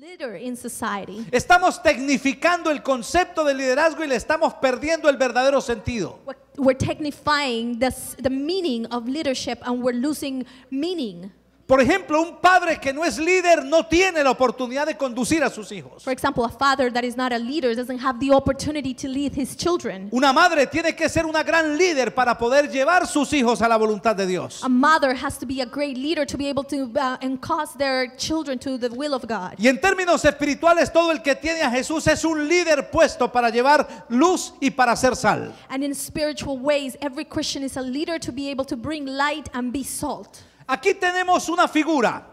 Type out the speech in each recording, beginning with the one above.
leader in society. Estamos tecnificando el concepto de liderazgo y le estamos perdiendo el verdadero sentido. We're, we're technifying the, the meaning of leadership and we're losing meaning. Por ejemplo, un padre que no es líder no tiene la oportunidad de conducir a sus hijos. For example, a father that is not a leader doesn't have the opportunity to lead his children. Una madre tiene que ser una gran líder para poder llevar sus hijos a la voluntad de Dios. A mother has to be a great leader to be able to uh, and cause their children to the will of God. Y en términos espirituales, todo el que tiene a Jesús es un líder puesto para llevar luz y para ser sal. And in spiritual ways, every Christian is a leader to be able to bring light and be salt. Aquí tenemos una figura,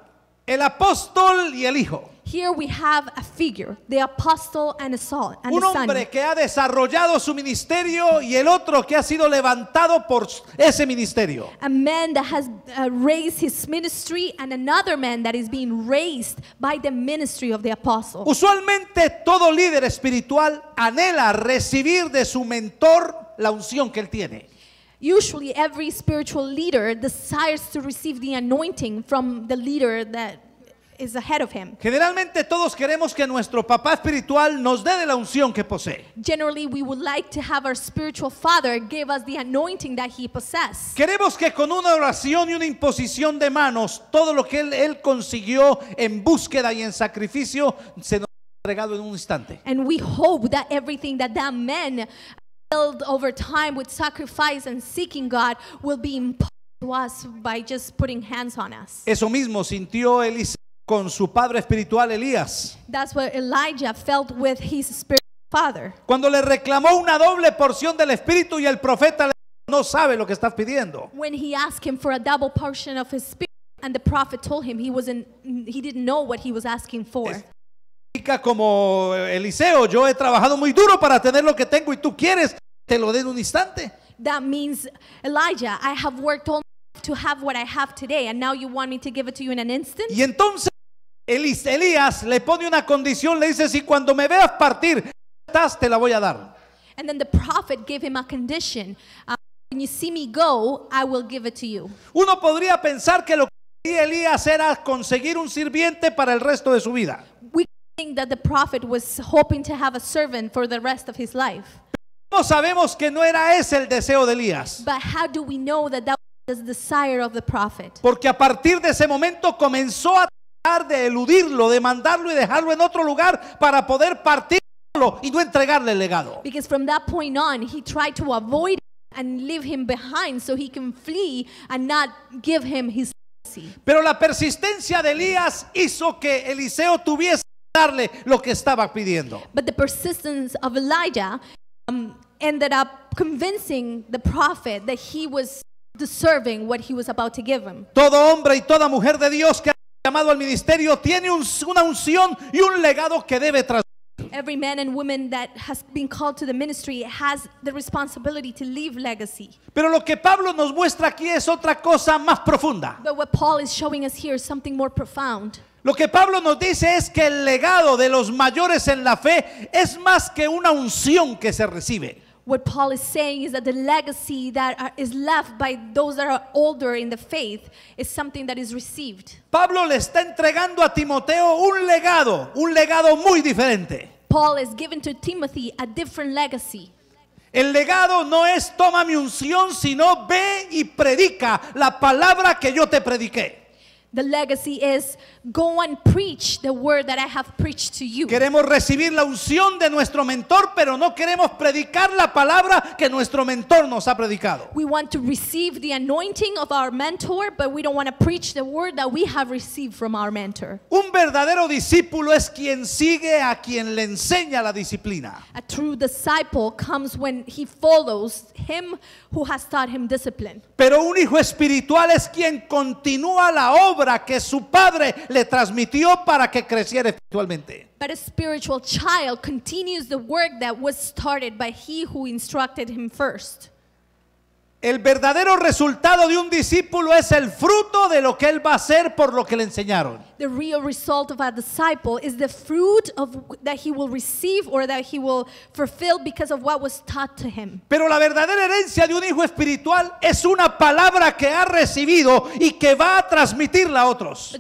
el apóstol y el hijo. Here we have a figure, the apostle and, son, Un hombre que ha desarrollado su ministerio y el otro que ha sido levantado por ese ministerio. A man that has uh, raised his ministry and another man that is being raised by the ministry of the apostle. Usualmente todo líder espiritual anhela recibir de su mentor la unción que él tiene. usually every spiritual leader desires to receive the anointing from the leader that is ahead of him. Generalmente todos queremos que nuestro papá espiritual nos dé de la unción que posee. Generally we would like to have our spiritual father give us the anointing that he possesses. Queremos que con una oración y una imposición de manos todo lo que él, él consiguió en búsqueda y en sacrificio se nos entregado en un instante. And we hope that everything that that man build over time with sacrifice and seeking God will be impossible to us by just putting hands on us. Eso mismo sintió Eliseo con su padre espiritual Elías. That's what Elijah felt with his spiritual father. Cuando le reclamó una doble porción del espíritu y el profeta le no sabe lo que estás pidiendo. When he asked him for a double portion of his spirit and the prophet told him he wasn't he didn't know what he was asking for. Es como eh, Eliseo, yo he trabajado muy duro para tener lo que tengo y tú quieres, te lo den un instante. means Elijah, I have worked to have what I have today and now you want me to give it to you in an instant? Y entonces Elías le pone una condición, le dice, si cuando me veas partir, estás, te la voy a dar. And then the prophet gave him a condition. Uh, when you see me go, I will give it to you. Uno podría pensar que lo que Elías era conseguir un sirviente para el resto de su vida that the prophet was hoping to have a servant for the rest of his life. ¿Cómo sabemos que no era ese el deseo de Elías? But how do we know that that was the desire of the prophet? Porque a partir de ese momento comenzó a tratar de eludirlo, de mandarlo y dejarlo en otro lugar para poder partirlo y no entregarle el legado. Because from that point on he tried to avoid and leave him behind so he can flee and not give him his legacy. Pero la persistencia de Elías hizo que Eliseo tuviese darle lo que estaba pidiendo. But the persistence of Elijah um, ended up convincing the prophet that he was deserving what he was about to give him. Todo hombre y toda mujer de Dios que ha llamado al ministerio tiene un, una unción y un legado que debe tras. Every man and woman that has been called to the ministry has the responsibility to leave legacy. Pero lo que Pablo nos muestra aquí es otra cosa más profunda. But what Paul is showing us here is something more profound. Lo que Pablo nos dice es que el legado de los mayores en la fe es más que una unción que se recibe. Pablo le está entregando a Timoteo un legado, un legado muy diferente. El legado no es toma mi unción, sino ve y predica la palabra que yo te prediqué. The legacy is go and preach the word that I have preached to you. Queremos recibir la unción de nuestro mentor, pero no queremos predicar la palabra que nuestro mentor nos ha predicado. We want to receive the anointing of our mentor, but we don't want to preach the word that we have received from our mentor. Un verdadero discípulo es quien sigue a quien le enseña la disciplina. A true disciple comes when he follows him who has taught him discipline. Pero un hijo espiritual es quien continúa la obra que su padre le transmitió para que creciera espiritualmente. But a spiritual child continues the work that was started by he who instructed him first. El verdadero resultado de un discípulo es el fruto de lo que él va a hacer por lo que le enseñaron. Pero la verdadera herencia de un hijo espiritual es una palabra que ha recibido y que va a transmitirla a otros.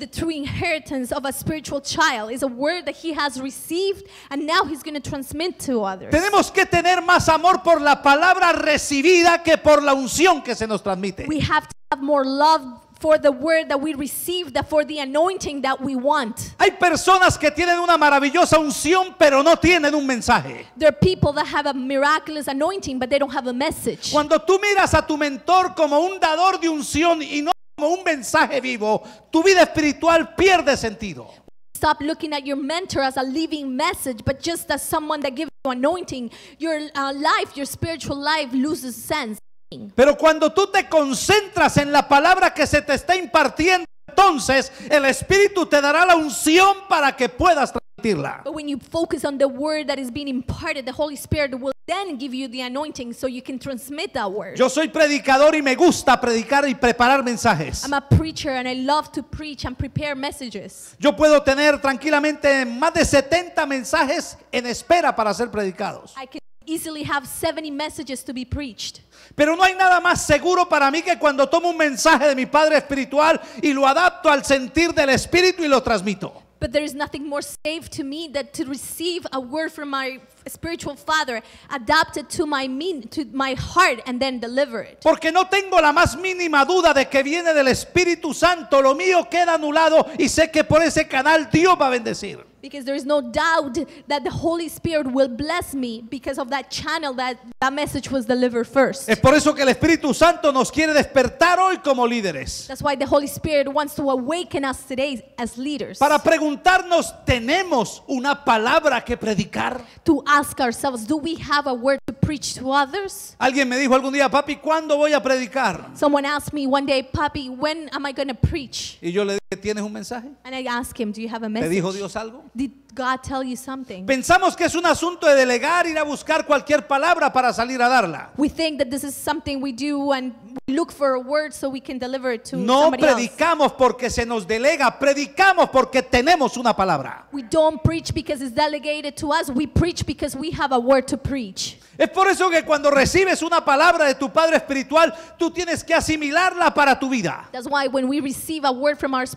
Tenemos que tener más amor por la palabra recibida que por la unción unción que se nos transmite. We have to have more love for the word that we receive, that for the anointing that we want. Hay personas que tienen una maravillosa unción, pero no tienen un mensaje. There are people that have a miraculous anointing, but they don't have a message. Cuando tú miras a tu mentor como un dador de unción y no como un mensaje vivo, tu vida espiritual pierde sentido. Stop looking at your mentor as a living message, but just as someone that gives you anointing, your uh, life, your spiritual life loses sense. Pero cuando tú te concentras en la palabra que se te está impartiendo, entonces el Espíritu te dará la unción para que puedas transmitirla. Yo soy predicador y me gusta predicar y preparar mensajes. Yo puedo tener tranquilamente más de 70 mensajes en espera para ser predicados. easily have 70 messages to be preached. Pero no hay nada más seguro para mí que cuando tomo un mensaje de mi Padre espiritual y lo adapto al sentir del Espíritu y lo transmito. But there is nothing more safe to me than to receive a word from my spiritual father adapted to my to my heart and then deliver it. Porque no tengo la más mínima duda de que viene del Espíritu Santo, lo mío queda anulado y sé que por ese canal Dios va a bendecir. Because there is no doubt that the Holy Spirit will bless me because of that channel that that message was delivered first. Es por eso que el Espíritu Santo nos quiere despertar hoy como líderes. That's why the Holy Spirit wants to awaken us today as leaders. Para preguntarnos, ¿tenemos una palabra que predicar? ask ourselves, do we have a word to preach to others? Alguien me dijo algún día, papi, ¿cuándo voy a predicar? Someone asked me one day, papi, when am I going to preach? Y yo le ¿Tienes un mensaje? ¿Te dijo Dios algo? Pensamos que es un asunto de delegar, ir a buscar cualquier palabra para salir a darla. No predicamos porque se nos delega, predicamos porque tenemos una palabra. Es por eso que cuando recibes una palabra de tu Padre Espiritual, tú tienes que asimilarla para tu vida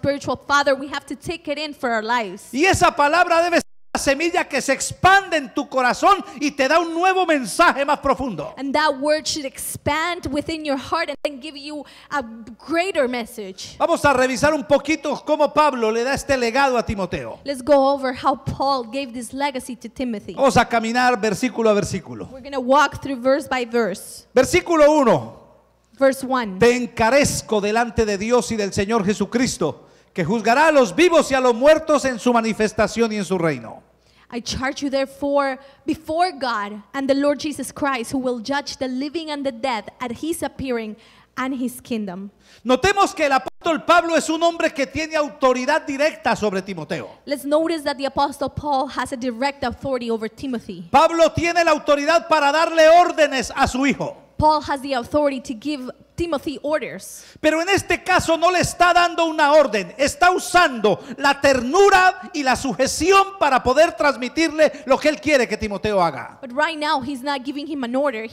spiritual father, we have to take it in for our lives. Y esa palabra debe ser la semilla que se expande en tu corazón y te da un nuevo mensaje más profundo. And that word should expand within your heart and then give you a greater message. Vamos a revisar un poquito cómo Pablo le da este legado a Timoteo. Let's go over how Paul gave this legacy to Timothy. Vamos a caminar versículo a versículo. We're going to walk through verse by verse. Versículo 1. Verse one. Te encarezco delante de Dios y del Señor Jesucristo que juzgará a los vivos y a los muertos en su manifestación y en su reino. I charge you therefore before God and the Lord Jesus Christ, who will judge the living and the dead at his appearing his kingdom. Notemos que el apóstol Pablo es un hombre que tiene autoridad directa sobre Timoteo. Let's notice that the apostle Paul has a direct authority over Timothy. Pablo tiene la autoridad para darle órdenes a su hijo. Paul has the authority to give Timothy orders. Pero en este caso no le está dando una orden, está usando la ternura y la sujeción para poder transmitirle lo que él quiere que Timoteo haga. But right now he's not giving him an order,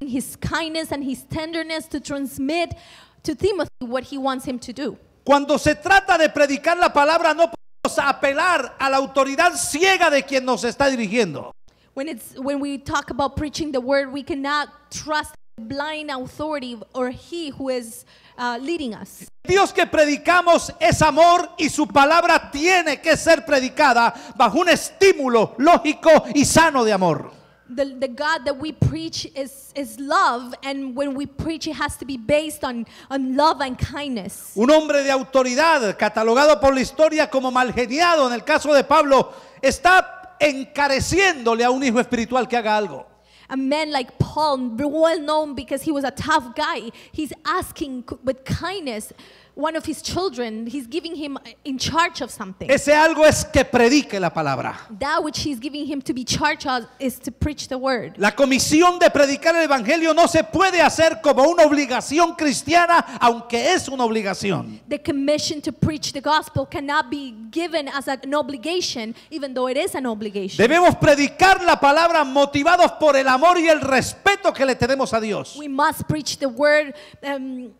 his kindness and his tenderness to transmit to Timothy what he wants him to do. Cuando se trata de predicar la palabra no podemos apelar a la autoridad ciega de quien nos está dirigiendo. When it's when we talk about preaching the word we cannot trust blind authority or he who is uh, leading us. Dios que predicamos es amor y su palabra tiene que ser predicada bajo un estímulo lógico y sano de amor. the, the God that we preach is, is love, and when we preach, it has to be based on, on love and kindness. Un hombre de autoridad, catalogado por la historia como malgeniado, en el caso de Pablo, está encareciéndole a un hijo espiritual que haga algo. A man like Paul, well known because he was a tough guy, he's asking with kindness. one of his children, he's giving him in charge of something. Ese algo es que predique la palabra. That which he's giving him to be charged of is to preach the word. La comisión de predicar el evangelio no se puede hacer como una obligación cristiana, aunque es una obligación. The commission to preach the gospel cannot be given as an obligation, even though it is an obligation. Debemos predicar la palabra motivados por el amor y el respeto que le tenemos a Dios. We must preach the word um,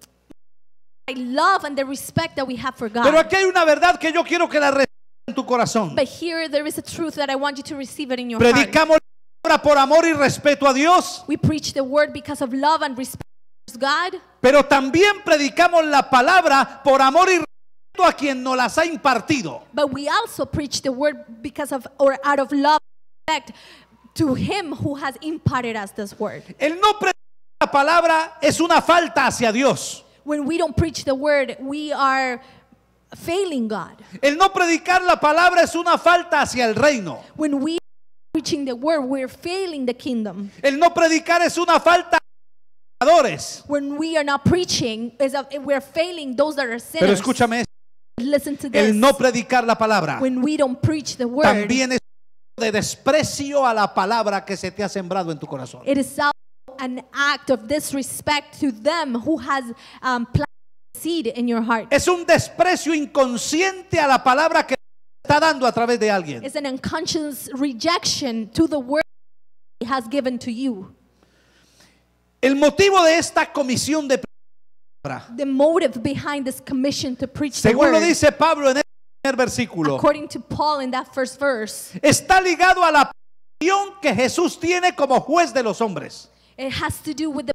love and the respect that we have for God. Pero aquí hay una verdad que yo quiero que la recibas en tu corazón. But here there is a truth that I want you to receive it in your Predicamos heart. por amor y respeto a Dios. We preach the word because of love and respect God. Pero también predicamos la palabra por amor y respeto a quien nos las ha impartido. But we also preach the word because of or out of love and respect to him who has imparted us this word. El no predicar la palabra es una falta hacia Dios when we don't preach the word, we are failing God. El no predicar la palabra es una falta hacia el reino. When we are preaching the word, we're failing the kingdom. El no predicar es una falta When we are not preaching, is we're failing those that are sinners. Pero escúchame esto. Listen to this. El no predicar la palabra. When we don't preach the word. También es de desprecio a la palabra que se te ha sembrado en tu corazón. It is an act of disrespect to them who has um, planted seed in your heart. Es un desprecio inconsciente a la palabra que está dando a través de alguien. It's an unconscious rejection to the word he has given to you. El motivo de esta comisión de palabra. The motive behind this commission to preach the Según word, lo dice Pablo en el este primer versículo. According to Paul in that first verse. Está ligado a la que Jesús tiene como juez de los hombres. It has to do with the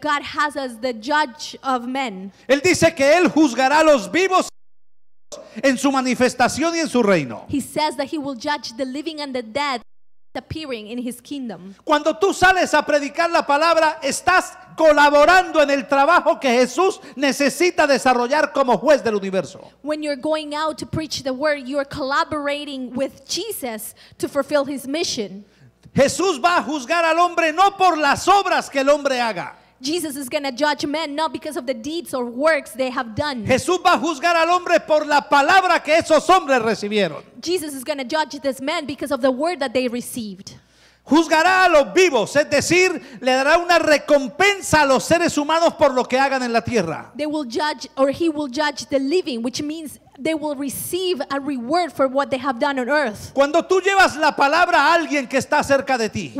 God has as the judge of men. Él dice que él juzgará a los vivos en su manifestación y en su reino. He says that he will judge the living and the dead appearing in his kingdom. Cuando tú sales a predicar la palabra, estás colaborando en el trabajo que Jesús necesita desarrollar como juez del universo. When you're going out to preach the word, you're collaborating with Jesus to fulfill his mission. Jesús va a juzgar al hombre no por las obras que el hombre haga. Jesús va a juzgar al hombre por la palabra que esos hombres recibieron. Jesus is going to judge this man because of the word that they received. Juzgará a los vivos, es decir, le dará una recompensa a los seres humanos por lo que hagan en la tierra. They will he will judge the living, which means they will receive a reward for what they have done on earth. Cuando tú llevas la palabra a alguien que está cerca de ti,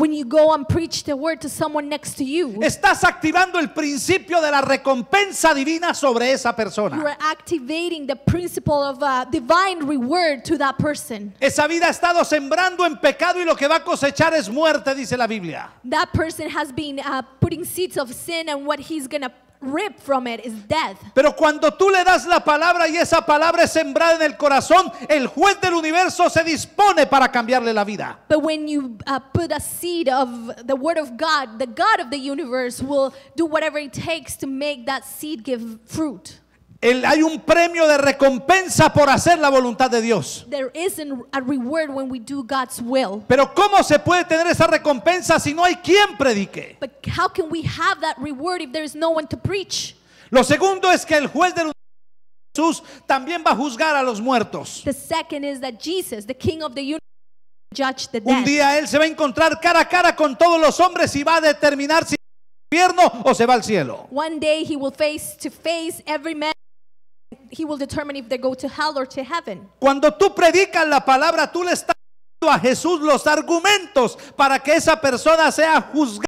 estás activando el principio de la recompensa divina sobre esa persona. You are activating the principle of divine reward to that person. Esa vida ha estado sembrando en pecado y lo que va a cosechar es muerte, dice la Biblia. That person has been uh, putting seeds of sin and what he's going to Rip from it is death. Pero cuando tú le das la palabra y esa palabra es sembrada en el corazón, el juez del universo se dispone para cambiarle la vida. But when you uh, put a seed of the word of God, the God of the universe will do whatever it takes to make that seed give fruit. hay un premio de recompensa por hacer la voluntad de Dios. Pero ¿cómo se puede tener esa recompensa si no hay quien predique? Lo segundo es que el juez de Jesús también va a juzgar a los muertos. Un día él se va a encontrar cara a cara con todos los hombres y va a determinar si va al infierno o se va al cielo. He will determine if they go to hell or to heaven. Cuando tú predicas la palabra, tú le estás dando a Jesús los argumentos para que esa persona sea juzgada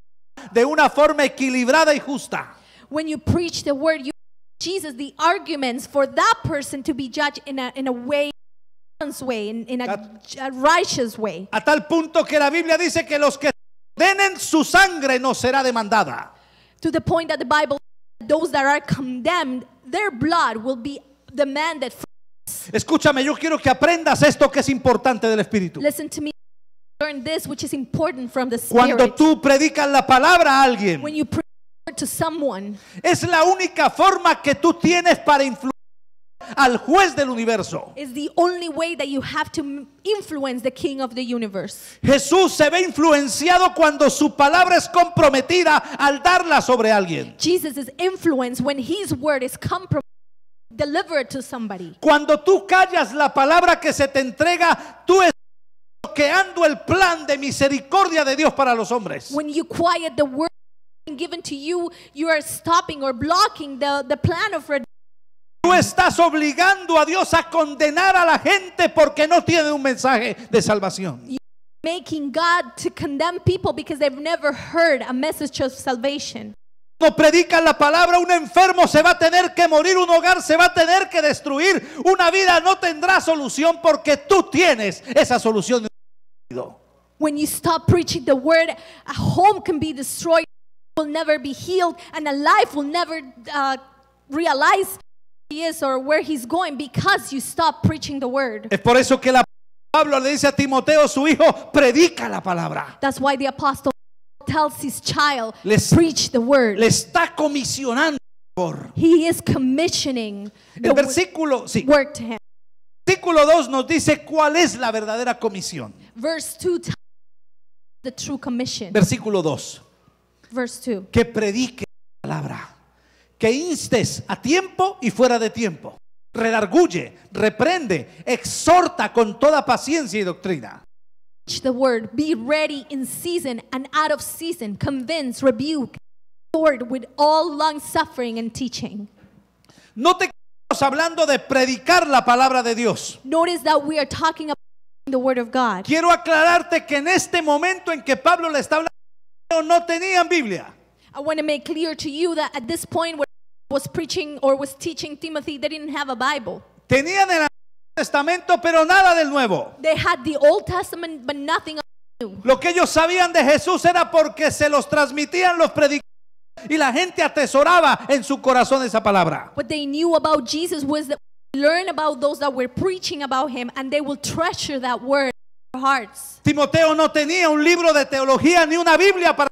de una forma equilibrada y justa. When you preach the word, you Jesus the arguments for that person to be judged in a in a way way in, in a, a righteous way. A tal punto que la Biblia dice que los que su sangre no será demandada. To the point that the Bible those that are condemned be Escúchame, yo quiero que aprendas esto que es importante del Espíritu. Cuando tú predicas la palabra a alguien, es la única forma que tú tienes para influir al juez del universo. Is the only way that you have to influence the king of the universe. Jesús se ve influenciado cuando su palabra es comprometida al darla sobre alguien. Jesus is influenced when his word is compromised. Delivered to somebody. Cuando tú callas la palabra que se te entrega, tú estás bloqueando el plan de misericordia de Dios para los hombres. When you quiet the word given to you, you are stopping or blocking the, the plan of redemption. Tú estás obligando a Dios a condenar a la gente porque no tiene un mensaje de salvación. making God to condemn people because they've never heard a message of salvation. Cuando predican la palabra, un enfermo se va a tener que morir, un hogar se va a tener que destruir, una vida no tendrá solución porque tú tienes esa solución. When you stop preaching the word, a home can be destroyed, will never be healed, and a life will never uh, realize he is or where he's going because you stop preaching the word. Es por eso que la Pablo le dice a Timoteo, su hijo, predica la palabra. That's why the apostle tells his child, les, preach the word. Le está comisionando. He is commissioning El versículo, sí. work to him. Versículo 2 nos dice cuál es la verdadera comisión. Verse 2 the true commission. Versículo 2. Verse 2. Que predique la palabra que instes a tiempo y fuera de tiempo. Redarguye, reprende, exhorta con toda paciencia y doctrina. The word, be ready in season and out of season, convince, rebuke, exhort with all long suffering and teaching. No te estamos hablando de predicar la palabra de Dios. Notice that we are talking about the word of God. Quiero aclararte que en este momento en que Pablo le está hablando no tenían Biblia. I want to make clear to you that at this point when I was preaching or was teaching Timothy, they didn't have a Bible. Tenían el Testamento, pero nada del Nuevo. They had the Old Testament, but nothing new. Lo que ellos sabían de Jesús era porque se los transmitían los predicadores y la gente atesoraba en su corazón esa palabra. What they knew about Jesus was that learn about those that were preaching about him and they will treasure that word in their hearts. Timoteo no tenía un libro de teología ni una Biblia para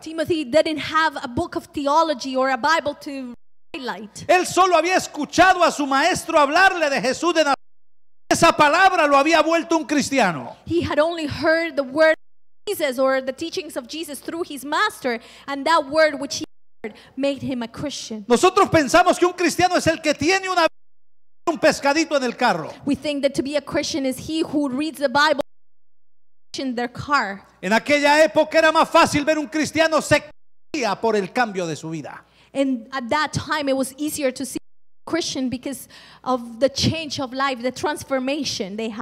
Timothy didn't have a book of theology or a Bible to highlight. Él solo había escuchado a su maestro hablarle de Jesús de Nazaret. Esa palabra lo había vuelto un cristiano. He had only heard the word of Jesus or the teachings of Jesus through his master and that word which he heard made him a Christian. Nosotros pensamos que un cristiano es el que tiene una un pescadito en el carro. We think that to be a Christian is he who reads the Bible in their car. En aquella época era más fácil ver un cristiano se por el cambio de su vida. And at that time it was easier to see Christian because of the change of life, the transformation they had.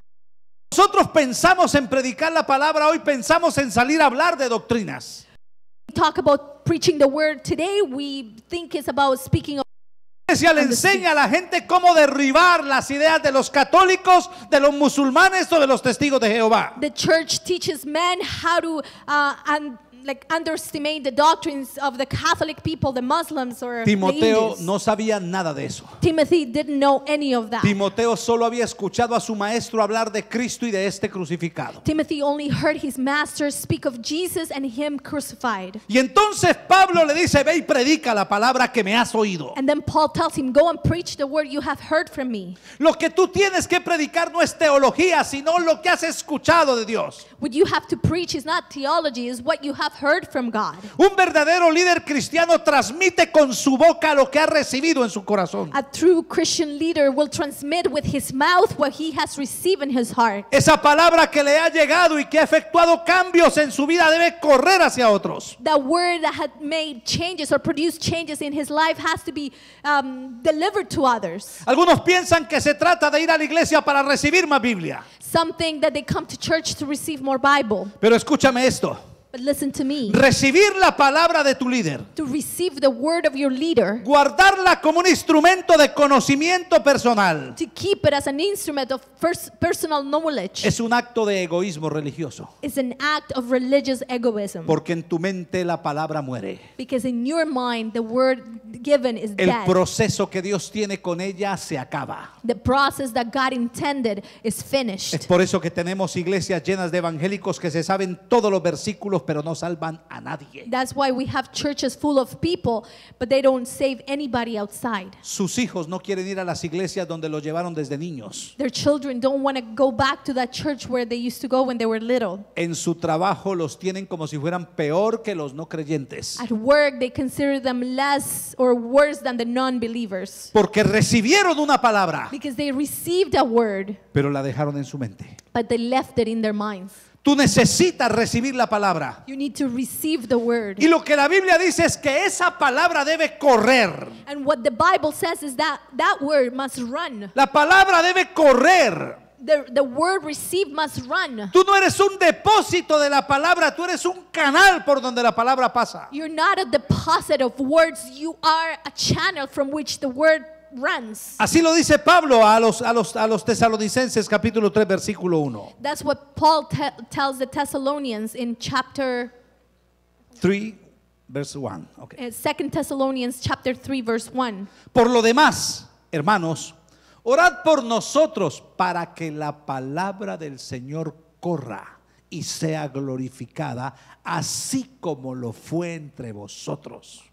Nosotros pensamos en predicar la palabra hoy, pensamos en salir a hablar de doctrinas. We talk about preaching the word today, we think it's about speaking of iglesia le enseña a la gente cómo derribar las ideas de los católicos, de los musulmanes o de los testigos de Jehová. The church teaches men how to uh, and like underestimate the doctrines of the Catholic people, the Muslims or Timoteo no sabía nada de eso. Timothy didn't know any of that. Timoteo solo había escuchado a su maestro hablar de Cristo y de este crucificado. Timothy only heard his master speak of Jesus and him crucified. Y entonces Pablo le dice, "Ve y predica la palabra que me has oído." And then Paul tells him, "Go and preach the word you have heard from me." Lo que tú tienes que predicar no es teología, sino lo que has escuchado de Dios. What you have to preach is not theology, is what you have heard from God. Un verdadero líder cristiano transmite con su boca lo que ha recibido en su corazón. A true Christian leader will transmit with his mouth what he has received in his heart. Esa palabra que le ha llegado y que ha efectuado cambios en su vida debe correr hacia otros. The word that had made changes or produced changes in his life has to be um, delivered to others. Algunos piensan que se trata de ir a la iglesia para recibir más Biblia. Something that they come to church to receive more pero escúchame esto. Recibir la palabra de tu líder. Guardarla como un instrumento de conocimiento personal. To keep it as an instrument of personal knowledge. Es un acto de egoísmo religioso. act of religious egoism. Porque en tu mente la palabra muere. Because in your mind the word given is El proceso que Dios tiene con ella se acaba. The process that God intended is finished. Es por eso que tenemos iglesias llenas de evangélicos que se saben todos los versículos pero no salvan a nadie. That's why we have churches full of people, but they don't save anybody outside. Sus hijos no quieren ir a las iglesias donde los llevaron desde niños. Their children don't want to go back to that church where they used to go when they were little. En su trabajo los tienen como si fueran peor que los no creyentes. At work they consider them less or worse than the non-believers. Porque recibieron una palabra. Because they received a word. Pero la dejaron en su mente. But they left it in their minds. Tú necesitas recibir la palabra. need receive the word. Y lo que la Biblia dice es que esa palabra debe correr. And what the Bible says is that that word must run. La palabra debe correr. The, the word received must run. Tú no eres un depósito de la palabra, tú eres un canal por donde la palabra pasa. You're not a deposit of words, you are a channel from which the word runs. Así lo dice Pablo a los, a los, a los tesalonicenses capítulo 3 versículo 1. That's what Paul tells the Thessalonians in chapter 3 verse 1. Okay. Eh, Second Thessalonians chapter 3 verse 1. Por lo demás, hermanos, orad por nosotros para que la palabra del Señor corra y sea glorificada, así como lo fue entre vosotros.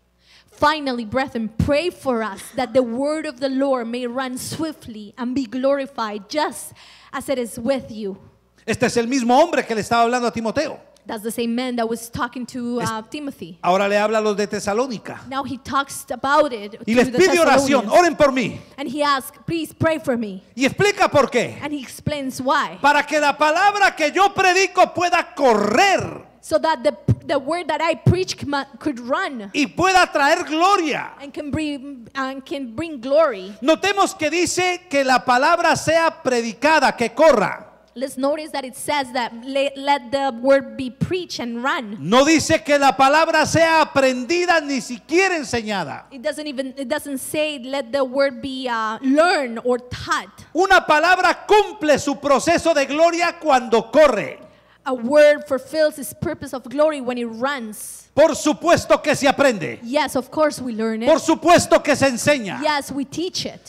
Finally, brethren, pray for us that the word of the Lord may run swiftly and be glorified just as it is with you. Este es el mismo hombre que le estaba hablando a Timoteo. That's the same man that was talking to uh, Timothy. Ahora le habla a los de Tesalónica. Now he talks about it y les pide oración, oren por mí. And he asks, please pray for me. Y explica por qué. And he explains why. Para que la palabra que yo predico pueda correr so that the, the word that I preach could run y pueda traer gloria. and can bring, and can bring glory. Notemos que dice que la palabra sea predicada, que corra. Let's notice that it says that let, the word be preached and run. No dice que la palabra sea aprendida ni siquiera enseñada. It doesn't even it doesn't say let the word be uh, learned or taught. Una palabra cumple su proceso de gloria cuando corre. a word fulfills its purpose of glory when it runs. Por supuesto que se aprende. Por supuesto que se enseña.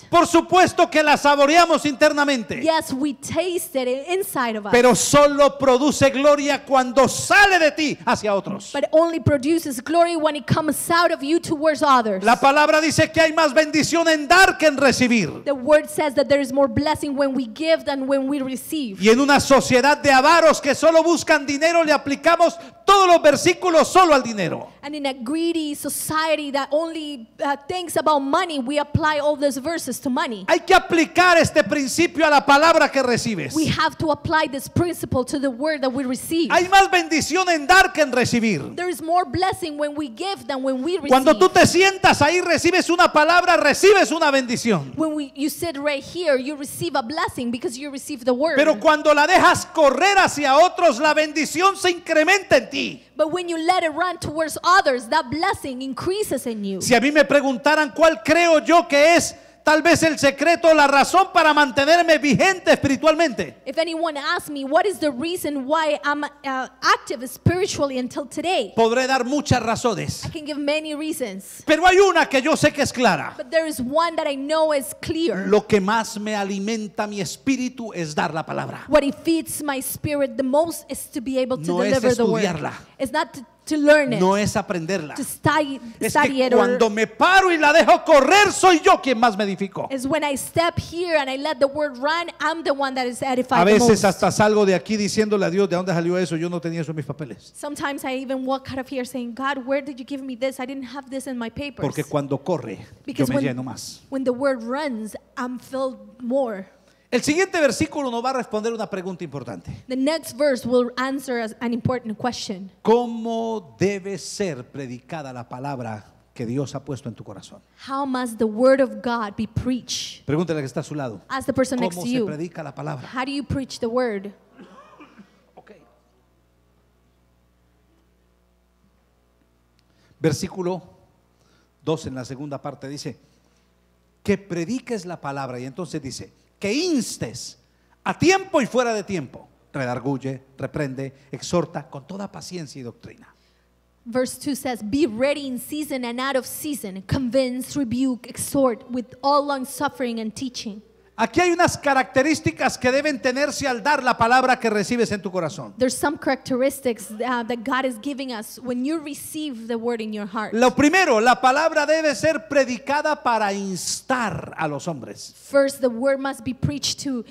Por supuesto que la saboreamos internamente. Pero solo produce gloria cuando sale de ti hacia otros. La palabra dice que hay más bendición en dar que en recibir. Y en una sociedad de avaros que solo buscan dinero le aplicamos todos los versículos solo al dinero dinero. And in a greedy society that only uh, thinks about money, we apply all these verses to money. Hay que aplicar este principio a la palabra que recibes. We have to apply this principle to the word that we receive. Hay más bendición en dar que en recibir. There is more blessing when we give than when we receive. Cuando tú te sientas ahí recibes una palabra, recibes una bendición. When we, you sit right here, you receive a blessing because you receive the word. Pero cuando la dejas correr hacia otros, la bendición se incrementa en ti. But when you let it run towards others, that blessing increases in you. Si a mí me preguntaran cuál creo yo que es tal vez el secreto, la razón para mantenerme vigente espiritualmente. If anyone asks me what is the reason why I'm uh, active spiritually until today, podré dar muchas razones. I can give many reasons. Pero hay una que yo sé que es clara. But there is one that I know is clear. Lo que más me alimenta mi espíritu es dar la palabra. What feeds my spirit the most is to be able to no deliver es estudiarla. the word. It's not to to learn it, no es aprenderla. To study, es study que it cuando or, me paro y la dejo correr, soy yo quien más me edifico. Es when I step here and I let the word run, I'm the one that is edified A veces the most. hasta salgo de aquí diciéndole a Dios, ¿de dónde salió eso? Yo no tenía eso en mis papeles. Sometimes I even walk out of here saying, God, where did you give me this? I didn't have this in my papers. Porque cuando corre, Because yo me when, lleno más. When the word runs, I'm filled more. El siguiente versículo nos va a responder una pregunta importante. The next verse will answer an important ¿Cómo debe ser predicada la palabra que Dios ha puesto en tu corazón? How must the word of God be preached? Pregúntale que está a su lado. Ask the person next to you. ¿Cómo se predica la palabra? How do you preach the word? Okay. Versículo 2 en la segunda parte dice, que prediques la palabra y entonces dice, que instes a tiempo y fuera de tiempo. Redarguye, reprende, exhorta con toda paciencia y doctrina. Verse 2 says, Be ready in season and out of season, convince, rebuke, exhort with all long suffering and teaching. Aquí hay unas características que deben tenerse al dar la palabra que recibes en tu corazón. Lo primero, la palabra debe ser predicada para instar a los hombres. First, the word must be preached to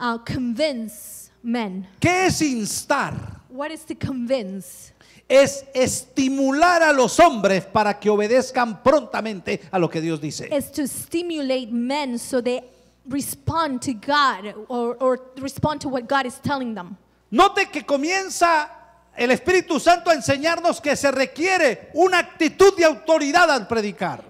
uh, convince men. ¿Qué es instar? What is to convince? es estimular a los hombres para que obedezcan prontamente a lo que Dios dice. to stimulate respond to God or, respond to what God is telling Note que comienza el Espíritu Santo a enseñarnos que se requiere una actitud de autoridad al predicar.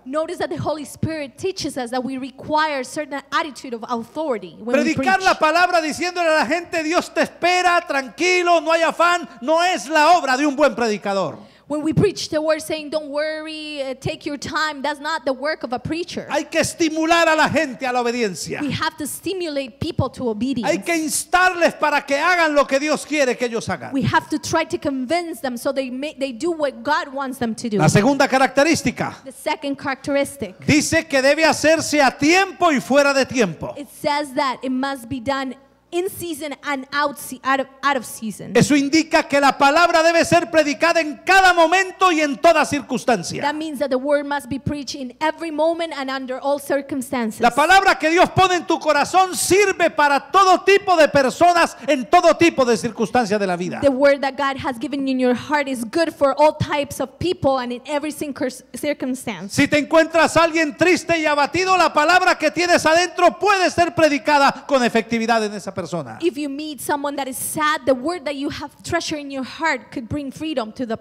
Predicar la palabra diciéndole a la gente Dios te espera, tranquilo, no hay afán, no es la obra de un buen predicador. When we preach the word saying don't worry, uh, take your time, that's not the work of a preacher. Hay que estimular a la gente a la obediencia. We have to stimulate people to obedience. Hay que instarles para que hagan lo que Dios quiere que ellos hagan. We have to try to convince them so they may, they do what God wants them to do. La segunda característica. The second characteristic. Dice que debe hacerse a tiempo y fuera de tiempo. It says that it must be done season and out, of, season. Eso indica que la palabra debe ser predicada en cada momento y en toda circunstancia. the word must be preached in every moment and under all circumstances. La palabra que Dios pone en tu corazón sirve para todo tipo de personas en todo tipo de circunstancias de la vida. The word that God has given in your heart is good for all types of people and in every circumstance. Si te encuentras alguien triste y abatido, la palabra que tienes adentro puede ser predicada con efectividad en esa persona persona. If you meet someone that is sad, the word that you have in your heart could bring freedom to the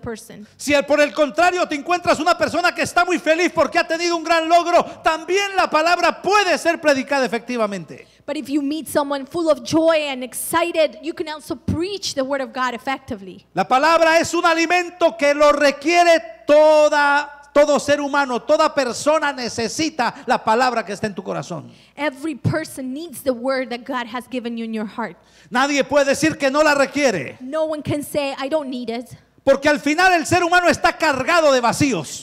Si por el contrario te encuentras una persona que está muy feliz porque ha tenido un gran logro, también la palabra puede ser predicada efectivamente. But if you meet someone full of joy and excited, you can also preach the word of God effectively. La palabra es un alimento que lo requiere toda todo ser humano, toda persona necesita la palabra que está en tu corazón. Every person needs the word that God has given you in your heart. Nadie puede decir que no la requiere. No one can say I don't need it. Porque al final el ser humano está cargado de vacíos.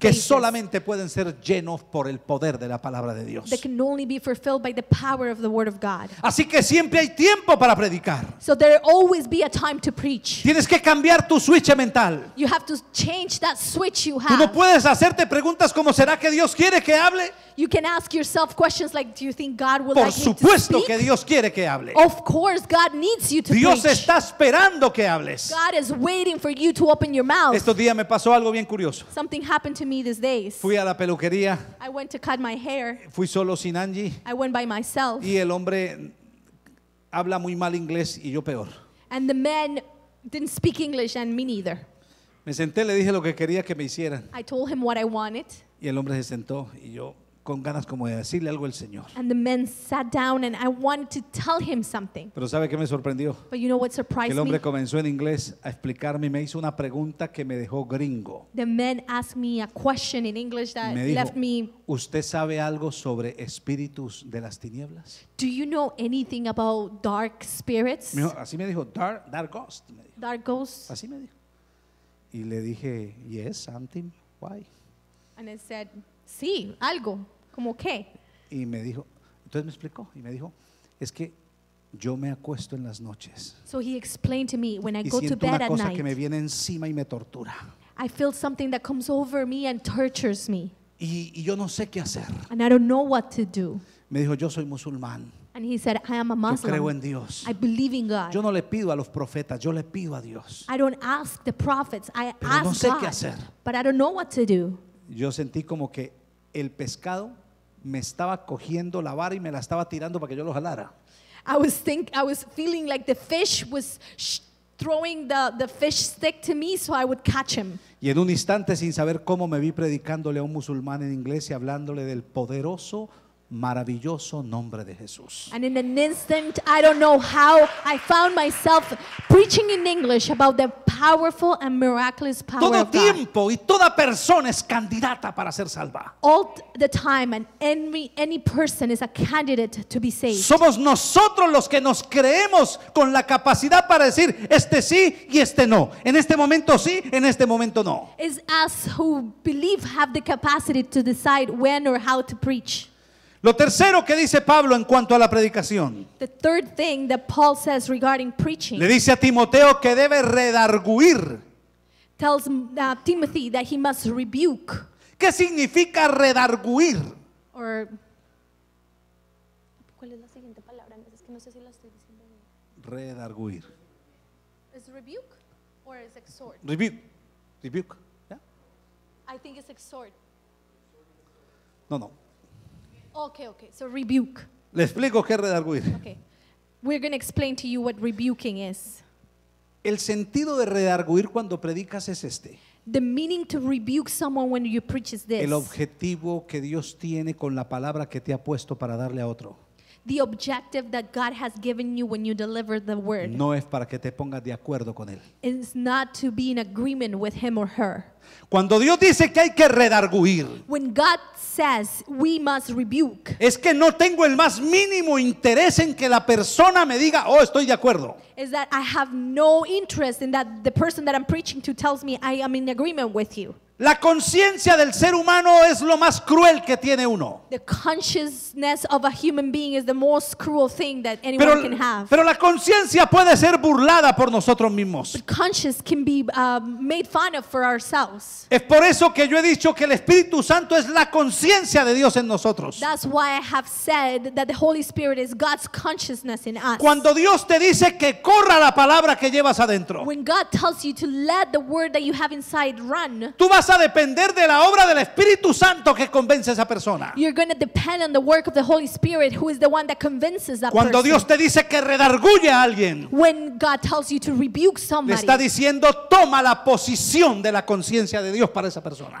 Que solamente pueden ser llenos por el poder de la palabra de Dios. Así que siempre hay tiempo para predicar. Tienes que cambiar tu switch mental. Tú no puedes hacerte preguntas como será que Dios quiere que hable? you can ask yourself questions like, do you think God will Por like supuesto me to speak? que Dios quiere que hable. Of course, God needs you to Dios está esperando que hables. God is waiting for you to open your mouth. Estos días me pasó algo bien curioso. Something happened to me these days. Fui a la peluquería. I went to cut my hair. Fui solo sin Angie. I went by myself. Y el hombre habla muy mal inglés y yo peor. And the man didn't speak English and me neither. Me senté, le dije lo que quería que me hicieran. I told him what I wanted. Y el hombre se sentó y yo con ganas como de decirle algo al Señor. And the men sat down and I wanted to tell him something. Pero sabe qué me sorprendió? But you know what surprised Que el hombre me? comenzó en inglés a explicarme y me hizo una pregunta que me dejó gringo. The men asked me a question in English that Me dijo, left me. ¿Usted sabe algo sobre espíritus de las tinieblas? Do you know anything about dark spirits? Me dijo- así me dijo, dark, dark ghost. me dijo. Dark ghosts? Así me dijo. Y le dije, yes, something, why? And I said, sí, algo. ¿Cómo qué? Y me dijo, entonces me explicó y me dijo, es que yo me acuesto en las noches. So he explained to me when I y go to siento una cosa que me viene encima y me tortura. I feel something that comes over me and tortures me, Y, y yo no sé qué hacer. and I don't know what to do. Me dijo, yo soy musulmán. And he said, I am a Yo creo en Dios. I believe in God. Yo no le pido a los profetas, yo le pido a Dios. I don't ask the prophets. I Pero no ask sé qué God. hacer. But I don't know what to do. Yo sentí como que el pescado me estaba cogiendo la vara y me la estaba tirando para que yo lo jalara. I was I was feeling like the fish was throwing the, fish stick to me so I would catch him. Y en un instante sin saber cómo me vi predicándole a un musulmán en inglés y hablándole del poderoso maravilloso nombre de Jesús. And in an instant, I don't know how I found myself preaching in English about the powerful and miraculous power Todo of tiempo y toda persona es candidata para ser salva. All the time and any, any person is a candidate to be saved. Somos nosotros los que nos creemos con la capacidad para decir este sí y este no. En este momento sí, en este momento no. Is us who believe have the capacity to decide when or how to preach. Lo tercero que dice Pablo en cuanto a la predicación. The third thing that Paul says regarding preaching. Le dice a Timoteo que debe redarguir. Tells uh, Timothy that he must rebuke. ¿Qué significa redarguir? Or, ¿Cuál es la siguiente palabra? Es que no sé si la estoy diciendo bien. Redarguir. ¿Es rebuke or is exhort? Rebuke. Rebuke. Yeah. I think it's exhort. No, no. Okay, okay. So rebuke. Le explico qué es redarguir. Okay. We're going to explain to you what rebuking is. El sentido de redarguir cuando predicas es este. The meaning to rebuke someone when you preach is this. El objetivo que Dios tiene con la palabra que te ha puesto para darle a otro. The objective that God has given you when you deliver the word. No es para que te pongas de acuerdo con él. It's not to be in agreement with him or her. Cuando Dios dice que hay que redarguir. When God says we must rebuke. Es que no tengo el más mínimo interés en que la persona me diga, oh, estoy de acuerdo. Is that I have no interest in that the person that I'm preaching to tells me I am in agreement with you. La conciencia del ser humano es lo más cruel que tiene uno. pero, la conciencia puede ser burlada por nosotros mismos. Uh, es por eso que yo he dicho que el Espíritu Santo es la conciencia de Dios en nosotros. Cuando Dios te dice que corra la palabra que llevas adentro. Tú vas a depender de la obra del Espíritu Santo que convence a esa persona. Cuando Dios te dice que redargulle a alguien, le está diciendo toma la posición de la conciencia de Dios para esa persona.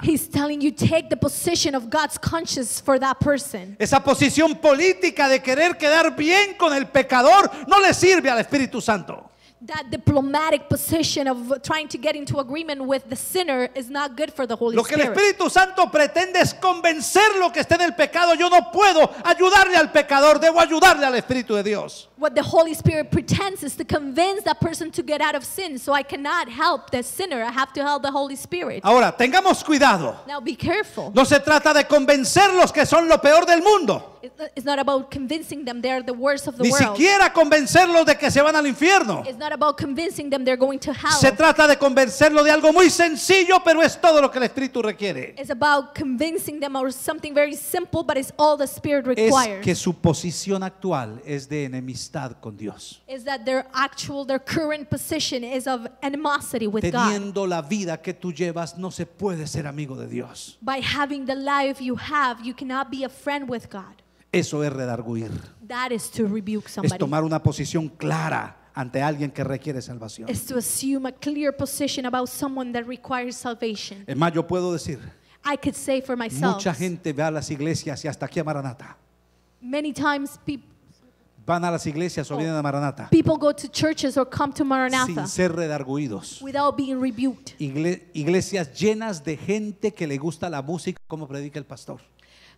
Esa posición política de querer quedar bien con el pecador no le sirve al Espíritu Santo that diplomatic position of trying to get into agreement with the sinner is not good for the Holy Lo que el Espíritu Santo pretende es convencerlo que esté en el pecado. Yo no puedo ayudarle al pecador, debo ayudarle al Espíritu de Dios. What the Holy Spirit pretends is to convince that person to get out of sin, so I cannot help the sinner. I have to help the Holy Spirit. Ahora, tengamos cuidado. Now be careful. No se trata de convencerlos que son lo peor del mundo. It's not about convincing them they are the worst of the Ni world. Ni siquiera convencerlos de que se van al infierno. It's not not about convincing them they're going to hell. Se trata de convencerlo de algo muy sencillo, pero es todo lo que el espíritu requiere. It's about convincing them of something very simple, but it's all the spirit requires. Es que su posición actual es de enemistad con Dios. Is that their actual their current position is of animosity with Teniendo God. Teniendo la vida que tú llevas no se puede ser amigo de Dios. By having the life you have, you cannot be a friend with God. Eso es redarguir. That is to rebuke somebody. Es tomar una posición clara ante alguien que requiere salvación. Es más, yo puedo decir, mucha gente va a las iglesias y hasta aquí a Maranata. many times people Van a las iglesias o oh, vienen a Maranata sin ser redarguidos. without being rebuked. iglesias llenas de gente que le gusta la música como predica el pastor.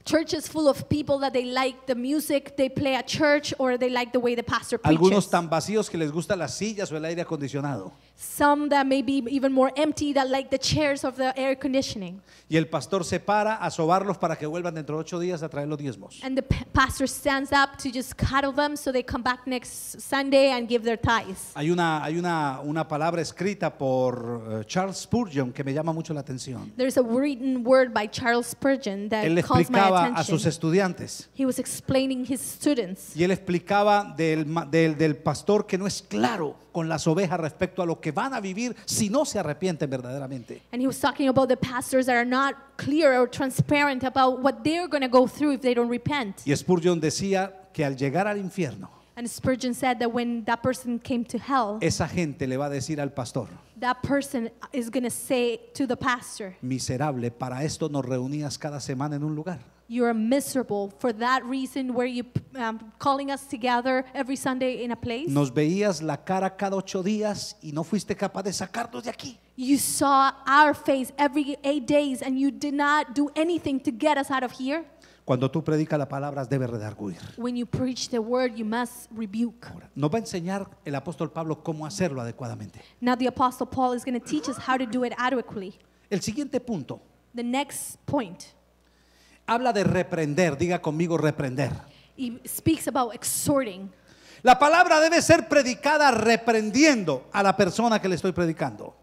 Churches full of people that they like the music they play at church or they like the way the pastor preaches. Algunos tan vacíos que les gusta las sillas o el aire acondicionado. Some that may be even more empty, that like the chairs of the air conditioning. Y el pastor se para a sobarlos para que vuelvan dentro de ocho días a traer los diezmos. And the pastor stands up to just cuddle them so they come back next Sunday and give their tithes. Hay una hay una una palabra escrita por uh, Charles Spurgeon que me llama mucho la atención. There's a written word by Charles Spurgeon that calls my attention. él explicaba a sus estudiantes. He was explaining his students. Y él explicaba del, del, del pastor que no es claro con las ovejas respecto a lo que que van a vivir si no se arrepienten verdaderamente. And he was talking about the pastors that are not clear or transparent about what they're going to go through if they don't repent. Y Spurgeon decía que al llegar al infierno And Spurgeon said that when that person came to hell, esa gente le va a decir al pastor, that person is going to say to the pastor, miserable, para esto nos reunías cada semana en un lugar. you're miserable for that reason were you um, calling us together every Sunday in a place? Nos veías la cara cada ocho días y no fuiste capaz de sacarnos de aquí. You saw our face every eight days and you did not do anything to get us out of here. Cuando tú predicas la palabra redarguir. When you preach the word, you must rebuke. Ahora, nos va a enseñar el apóstol Pablo cómo hacerlo adecuadamente. Now the apostle Paul is going to teach us how to do it adequately. El siguiente punto. The next point habla de reprender, diga conmigo reprender. speaks about exhorting. La palabra debe ser predicada reprendiendo a la persona que le estoy predicando.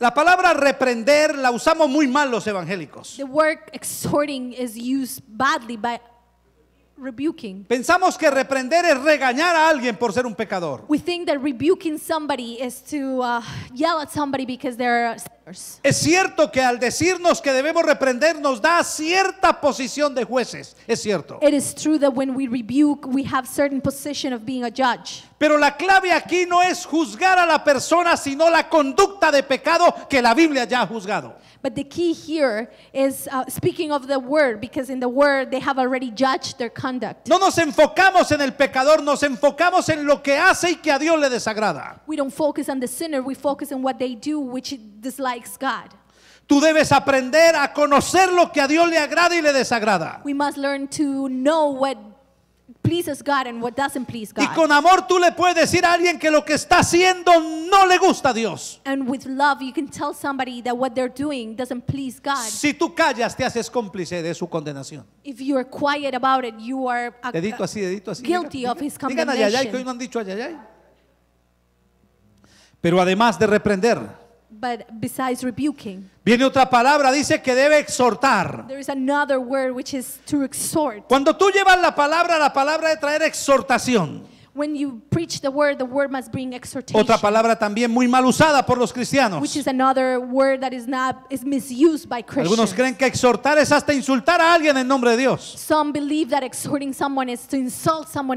La palabra reprender la usamos muy mal los evangélicos. exhorting badly rebuking. Pensamos que reprender es regañar a alguien por ser un pecador. We think that rebuking somebody is to uh, yell at somebody because they're es cierto que al decirnos que debemos reprender nos da cierta posición de jueces, es cierto. Pero la clave aquí no es juzgar a la persona, sino la conducta de pecado que la Biblia ya ha juzgado. No nos enfocamos en el pecador, nos enfocamos en lo que hace y que a Dios le desagrada likes God. Tú debes aprender a conocer lo que a Dios le agrada y le desagrada. We must learn to know what pleases God and what doesn't please God. Y con amor tú le puedes decir a alguien que lo que está haciendo no le gusta a Dios. And with love you can tell somebody that what they're doing doesn't please God. Si tú callas te haces cómplice de su condenación. If you are quiet about it, you are a, uh, dedito así, dedito así. guilty of his condemnation. Digan ayayay que hoy no han dicho ayayay. Pero además de reprender But besides rebuking, Viene otra palabra, dice que debe exhortar. there is another word which is to exhort. Cuando tú llevas la palabra, la palabra de traer exhortación. Otra palabra también muy mal usada por los cristianos. Algunos creen que exhortar es hasta insultar a alguien en nombre de Dios.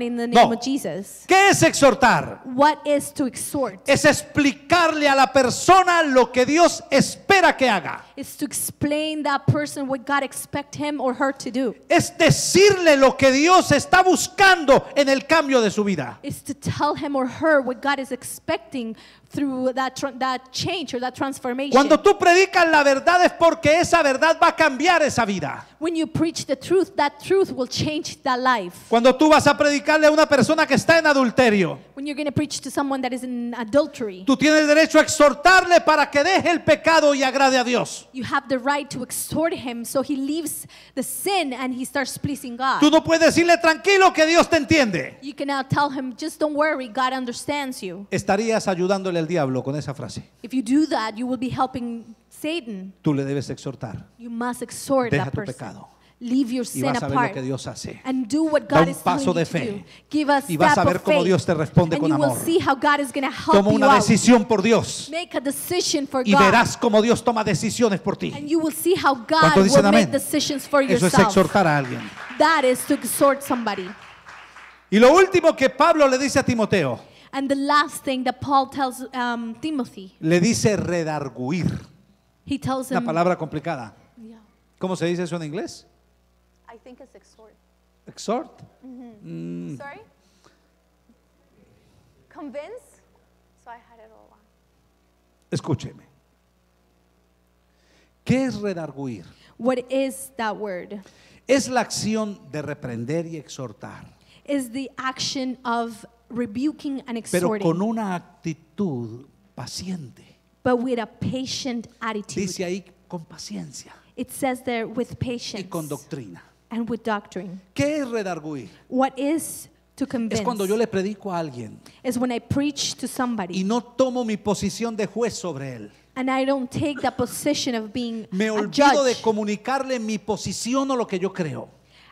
no. ¿Qué es exhortar? What is to exhort? Es explicarle a la persona lo que Dios espera que haga. Es decirle lo que Dios está buscando en el cambio de su vida. Is to tell him or her what God is expecting through that, that change or that transformation. Cuando tú predicas la verdad es porque esa verdad va a cambiar esa vida. When you preach the truth, that truth will change that life. Cuando tú vas a predicarle a una persona que está en adulterio. When you're going to preach to someone that is in adultery. Tú tienes derecho a exhortarle para que deje el pecado y agrade a Dios. You have the right to exhort him so he leaves the sin and he starts pleasing God. Tú no puedes decirle tranquilo que Dios te entiende. You cannot tell him just don't worry, God understands you. Estarías ayudándole al diablo con esa frase. If you do that, you will be helping Satan. Tú le debes exhortar. You must exhort that person. Leave your sin apart. And do what God is un paso de fe. Give a y vas a ver cómo Dios te responde con amor. Toma una decisión por Dios. Make a decision for God. verás Dios toma decisiones And you will see how God will make decisions for yourself. es exhortar a That is to exhort somebody. Y lo último que Pablo le dice a Timoteo. Um, le dice redarguir. La Una palabra complicada. ¿Cómo se dice eso en inglés? exhort. Exhort. Mm-hmm. Mm. Sorry. Convince. Escúcheme. ¿Qué es redarguir? What is that word? Es la acción de reprender y exhortar is the action of rebuking and pero con una actitud paciente. but with a patient attitude. Dice ahí con paciencia It says there with y con doctrina. and with doctrine. ¿Qué es redarguir? Es cuando yo le predico a alguien when I preach to somebody y no tomo mi posición de juez sobre él. and I don't take the position of being Me de comunicarle mi posición o lo que yo creo.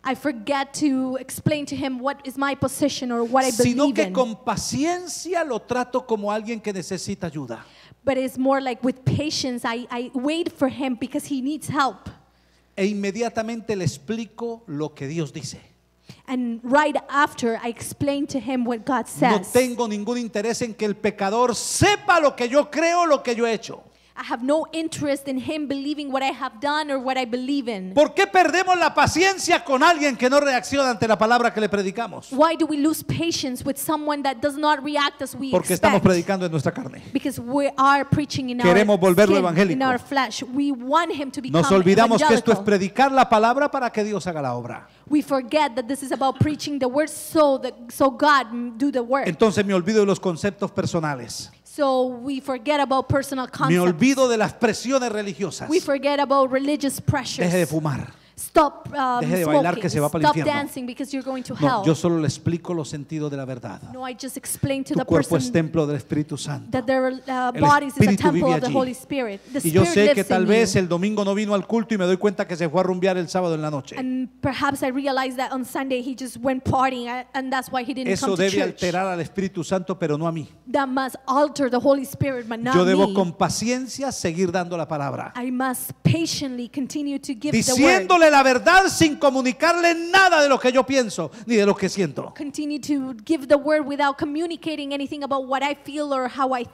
I forget to explain to him what is my position or what I believe sino que in. con paciencia lo trato como alguien que necesita ayuda. But it's more like with patience, I, I wait for him because he needs help. E inmediatamente le explico lo que Dios dice. And right after I explain to him what God says. No tengo ningún interés en que el pecador sepa lo que yo creo, lo que yo he hecho. I have no interest in him believing what I have done or what I believe in. ¿Por qué perdemos la paciencia con alguien que no reacciona ante la palabra que le predicamos? Why do we lose patience with someone that does not react as we Porque expect? estamos predicando en nuestra carne. Because we are preaching in Queremos our skin, evangélico. In our flesh. We want him to become Nos olvidamos que esto es predicar la palabra para que Dios haga la obra. We forget that this is about preaching the word so that so God do the work. Entonces me olvido de los conceptos personales. So we forget about personal Me olvido de las presiones religiosas. We forget about religious pressures. Deje de fumar. Stop, um, Deje de bailar que se va dancing because you're going to yo solo le explico los sentidos de la verdad. No, I just cuerpo es templo del Espíritu Santo. Y yo sé que tal vez el domingo no vino al culto y me doy cuenta que se fue a rumbear el sábado en la noche. Eso debe alterar al Espíritu Santo, pero no a mí. Yo debo con paciencia seguir dando la palabra la verdad sin comunicarle nada de lo que yo pienso ni de lo que siento.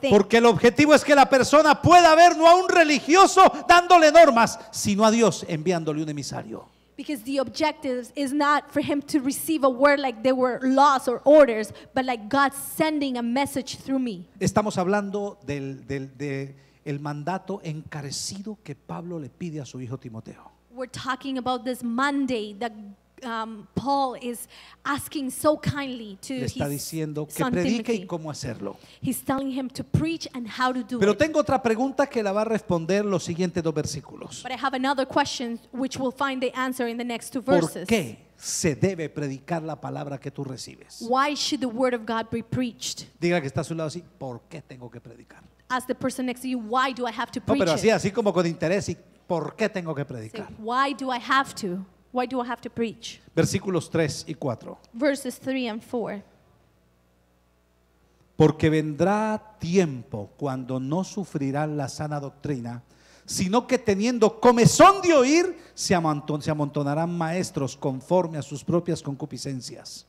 Porque el objetivo es que la persona pueda ver no a un religioso dándole normas, sino a Dios enviándole un emisario. Estamos hablando del, del de el mandato encarecido que Pablo le pide a su hijo Timoteo we're talking about this Monday that um, Paul is asking so kindly to Le está diciendo que predique Timothy. y cómo hacerlo. He's telling him to preach and how to do Pero it. tengo otra pregunta que la va a responder los siguientes dos versículos. But I have another question which will find the answer in the next two ¿Por verses. qué se debe predicar la palabra que tú recibes? Why should the word of God be preached? Diga que está a su lado así, ¿por qué tengo que predicar? Ask the person next to you, why do I have to No, preach pero así, así como con interés y ¿Por qué tengo que predicar? Versículos 3 y 4. Porque vendrá tiempo cuando no sufrirán la sana doctrina, sino que teniendo comezón de oír, se amontonarán maestros conforme a sus propias concupiscencias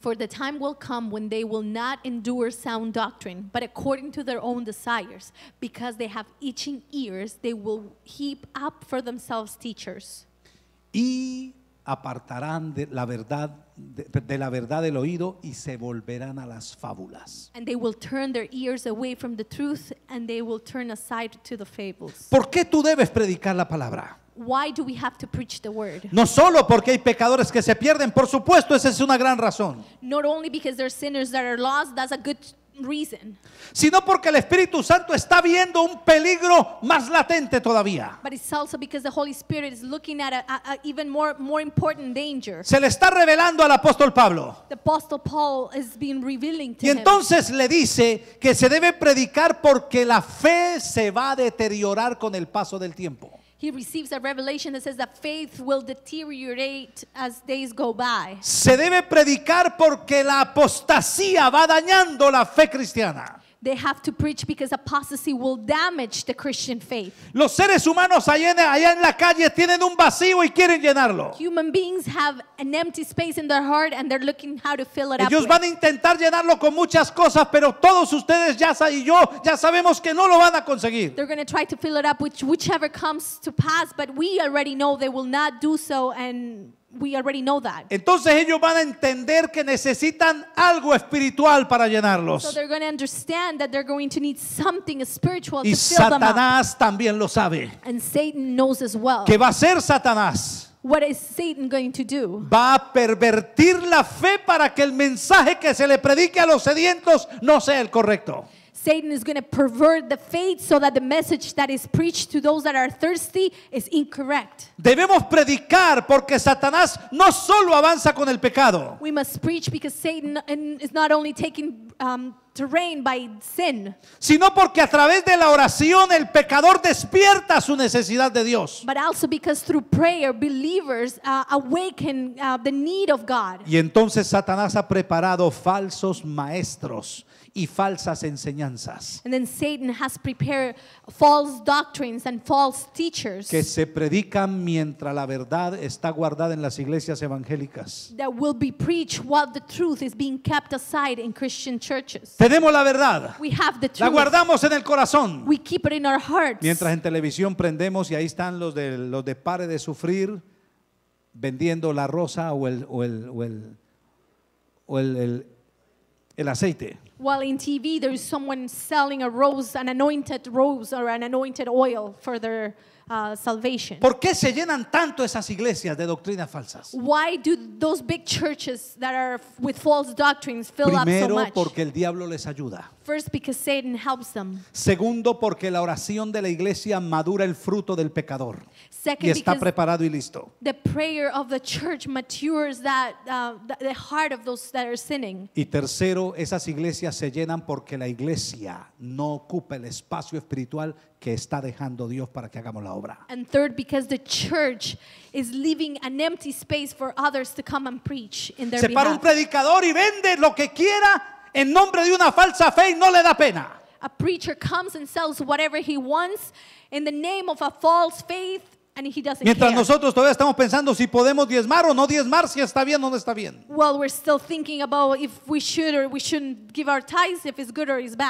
For the time will come when they will not endure sound doctrine, but according to their own desires. Because they have itching ears, they will heap up for themselves teachers. Y apartarán de la verdad de, la verdad del oído y se volverán a las fábulas. ¿Por qué tú debes predicar la palabra? No solo porque hay pecadores que se pierden, por supuesto, esa es una gran razón reason. Sino porque el Espíritu Santo está viendo un peligro más latente todavía. Se le está revelando al apóstol Pablo. y entonces le dice que se debe predicar porque la fe se va a deteriorar con el paso del tiempo. He receives a revelation that says that faith will deteriorate as days go by. Se debe predicar porque la apostasía va dañando la fe cristiana. They have to preach because apostasy will damage the Christian faith. Los seres humanos allá en, allá en la calle tienen un vacío y quieren llenarlo. Human beings have an empty space in their heart and they're looking how to fill it Ellos up. Ellos van a intentar llenarlo con muchas cosas, pero todos ustedes ya y yo ya sabemos que no lo van a conseguir. They're going to try to fill it up with whichever comes to pass, but we already know they will not do so and Entonces ellos van a entender que necesitan algo espiritual para llenarlos. y Satanás también lo sabe. And Satan knows as well. ¿Qué va a hacer Satanás? What is Satan going to do? Va a pervertir la fe para que el mensaje que se le predique a los sedientos no sea el correcto. Satan is going to pervert the faith so that the message that is preached to those that are thirsty is incorrect. Debemos predicar porque Satanás no solo avanza con el pecado. We must preach because Satan is not only taking um, terrain by sin. Sino porque a través de la oración el pecador despierta su necesidad de Dios. But also because through prayer believers uh, awaken uh, the need of God. Y entonces Satanás ha preparado falsos maestros y falsas enseñanzas. que se predican mientras la verdad está guardada en las iglesias evangélicas. Tenemos la verdad. La guardamos en el corazón. Mientras en televisión prendemos y ahí están los de los de pare de sufrir vendiendo la rosa o el o el o el, o el, el aceite while in TV there is someone selling a rose, an anointed rose or an anointed oil for their uh, salvation. ¿Por qué se llenan tanto esas iglesias de doctrinas falsas? Why do those big churches that are with false doctrines fill up so Primero much? porque el diablo les ayuda. Segundo, porque la oración de la iglesia madura el fruto del pecador. y está preparado y listo. Y tercero, esas iglesias se llenan porque la iglesia no ocupa el espacio espiritual que está dejando Dios para que hagamos la obra. And para un predicador y vende lo que quiera en nombre de una falsa fe no le da pena. A preacher comes and sells whatever he wants en the name of a false faith Mientras nosotros todavía estamos pensando si podemos diezmar o no diezmar, si está bien o no está bien.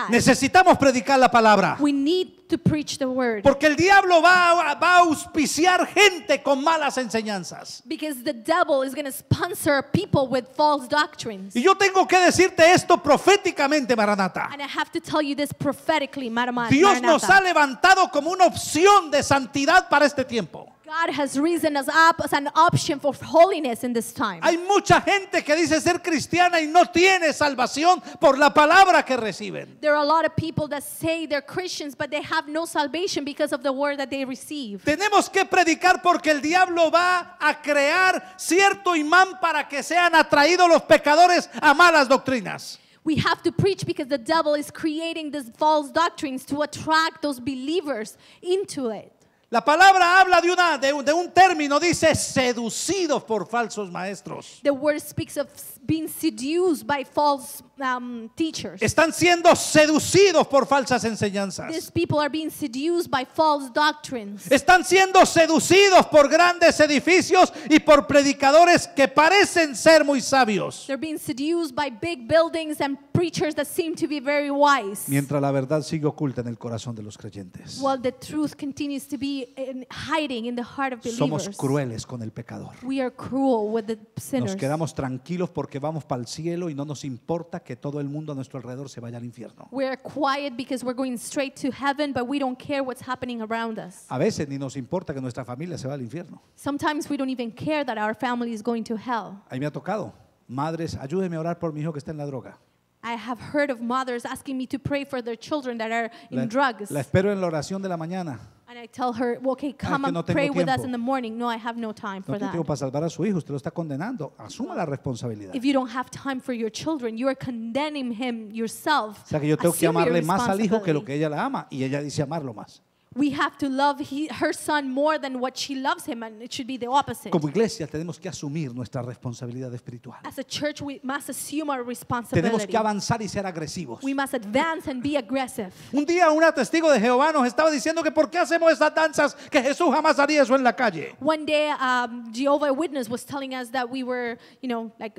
Necesitamos predicar la palabra. We need to preach the word. Porque el diablo va a, auspiciar gente con malas enseñanzas. Because the devil is sponsor people with false doctrines. Y yo tengo que decirte esto proféticamente, And I have to tell you this prophetically, Maranata. Dios nos ha levantado como una opción de santidad para este tiempo. God has risen us up as an option for holiness in this time. Hay mucha gente que dice ser cristiana y no tiene salvación por la palabra que reciben. There are a lot of people that say they're Christians but they have no salvation because of the word that they receive. Tenemos que predicar porque el diablo va a crear cierto imán para que sean atraídos los pecadores a malas doctrinas. We have to preach because the devil is creating these false doctrines to attract those believers into it. La palabra habla de, una, de, un, término, dice seducidos por falsos maestros. The speaks being seduced by false um, teachers. Están siendo seducidos por falsas enseñanzas. These people are being seduced by false doctrines. Están siendo seducidos por grandes edificios y por predicadores que parecen ser muy sabios. They're being seduced by big buildings and preachers that seem to be very wise. Mientras la verdad sigue oculta en el corazón de los creyentes. While the truth continues to be in hiding in the heart of believers. Somos crueles con el pecador. We are cruel with the sinners. Nos quedamos tranquilos porque porque vamos para el cielo y no nos importa que todo el mundo a nuestro alrededor se vaya al infierno. We're quiet because we're going straight to heaven, but we don't care what's happening around us. A veces ni nos importa que nuestra familia se vaya al infierno. Sometimes we don't even care that our family is going to hell. Ahí me ha tocado. Madres, ayúdeme a orar por mi hijo que está en la droga. I have heard of mothers asking me to pray for their children that are in la, drugs. La espero en la oración de la mañana. And I tell her, well, okay, ah, come and no pray tiempo. with us in the morning. No, I have no time for no that. Tiempo para salvar a su hijo, usted lo está condenando. Asuma la responsabilidad. If you don't have time for your children, you are condemning him yourself. O sea que yo tengo que amarle más al hijo que lo que ella la ama y ella dice amarlo más. We have to love he, her son more than what she loves him, and it should be the opposite. Como iglesia tenemos que asumir nuestra responsabilidad espiritual. As a church, we must assume our responsibility. Tenemos que avanzar y ser agresivos. We must advance and be aggressive. Un día una testigo de Jehová nos estaba diciendo que por qué hacemos esas danzas que Jesús jamás haría eso en la calle. One day, um, Jehovah Witness was telling us that we were, you know, like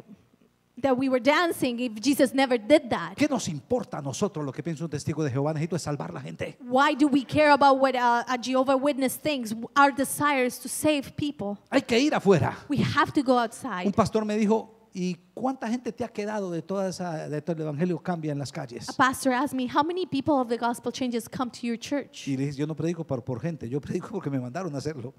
that we were dancing if Jesus never did that? ¿Qué nos importa a nosotros lo que piensa un testigo de Jehová? Necesito es salvar la gente. Why do we care about what a, a Jehovah Witness thinks? Our desire is to save people. Hay que ir afuera. We have to go Un pastor me dijo, ¿y cuánta gente te ha quedado de toda esa de todo el evangelio cambia en las calles? A pastor asked me, how many people of the gospel changes come to your church? Y le dije, yo no predico por, por gente, yo predico porque me mandaron a hacerlo.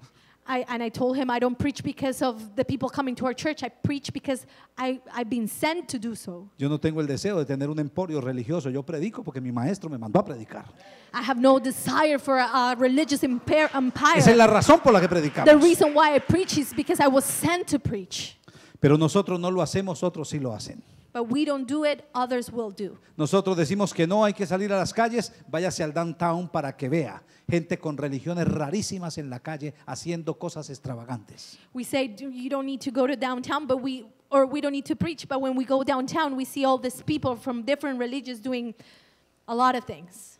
I, and I told him I don't preach because of the people coming to our church. I preach because I, I've been sent to do so. Yo no tengo el deseo de tener un emporio religioso. Yo predico porque mi maestro me mandó a predicar. I have no desire for a, a religious empire. Esa es la razón por la que predicamos. The reason why I preach is because I was sent to preach. Pero nosotros no lo hacemos, otros sí lo hacen. But we don't do it, others will do. Nosotros decimos que no hay que salir a las calles, váyase al downtown para que vea gente con religiones rarísimas en la calle haciendo cosas extravagantes. We say you don't need to go to downtown, but we or we don't need to preach, but when we go downtown, we see all these people from different religions doing a lot of things.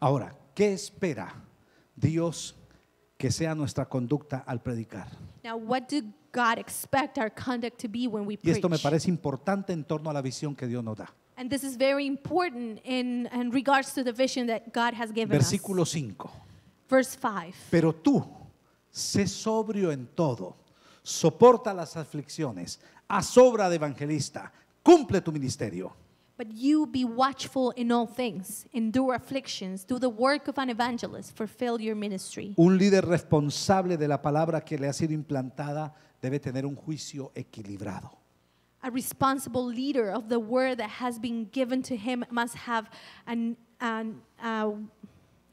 Ahora, ¿qué espera Dios que sea nuestra conducta al predicar? Now, what do God expect our conduct to be when we Y esto me parece importante en torno a la visión que Dios nos da. And this is very important in, in regards to the vision that God has given Versículo us. 5. Verse 5. Pero tú, sé sobrio en todo, soporta las aflicciones, haz obra de evangelista, cumple tu ministerio. But you be watchful in all things, endure afflictions, do the work of an evangelist, fulfill your ministry. Un líder responsable de la palabra que le ha sido implantada debe tener un juicio equilibrado. a responsible leader of the word that has been given to him must have an, an, uh,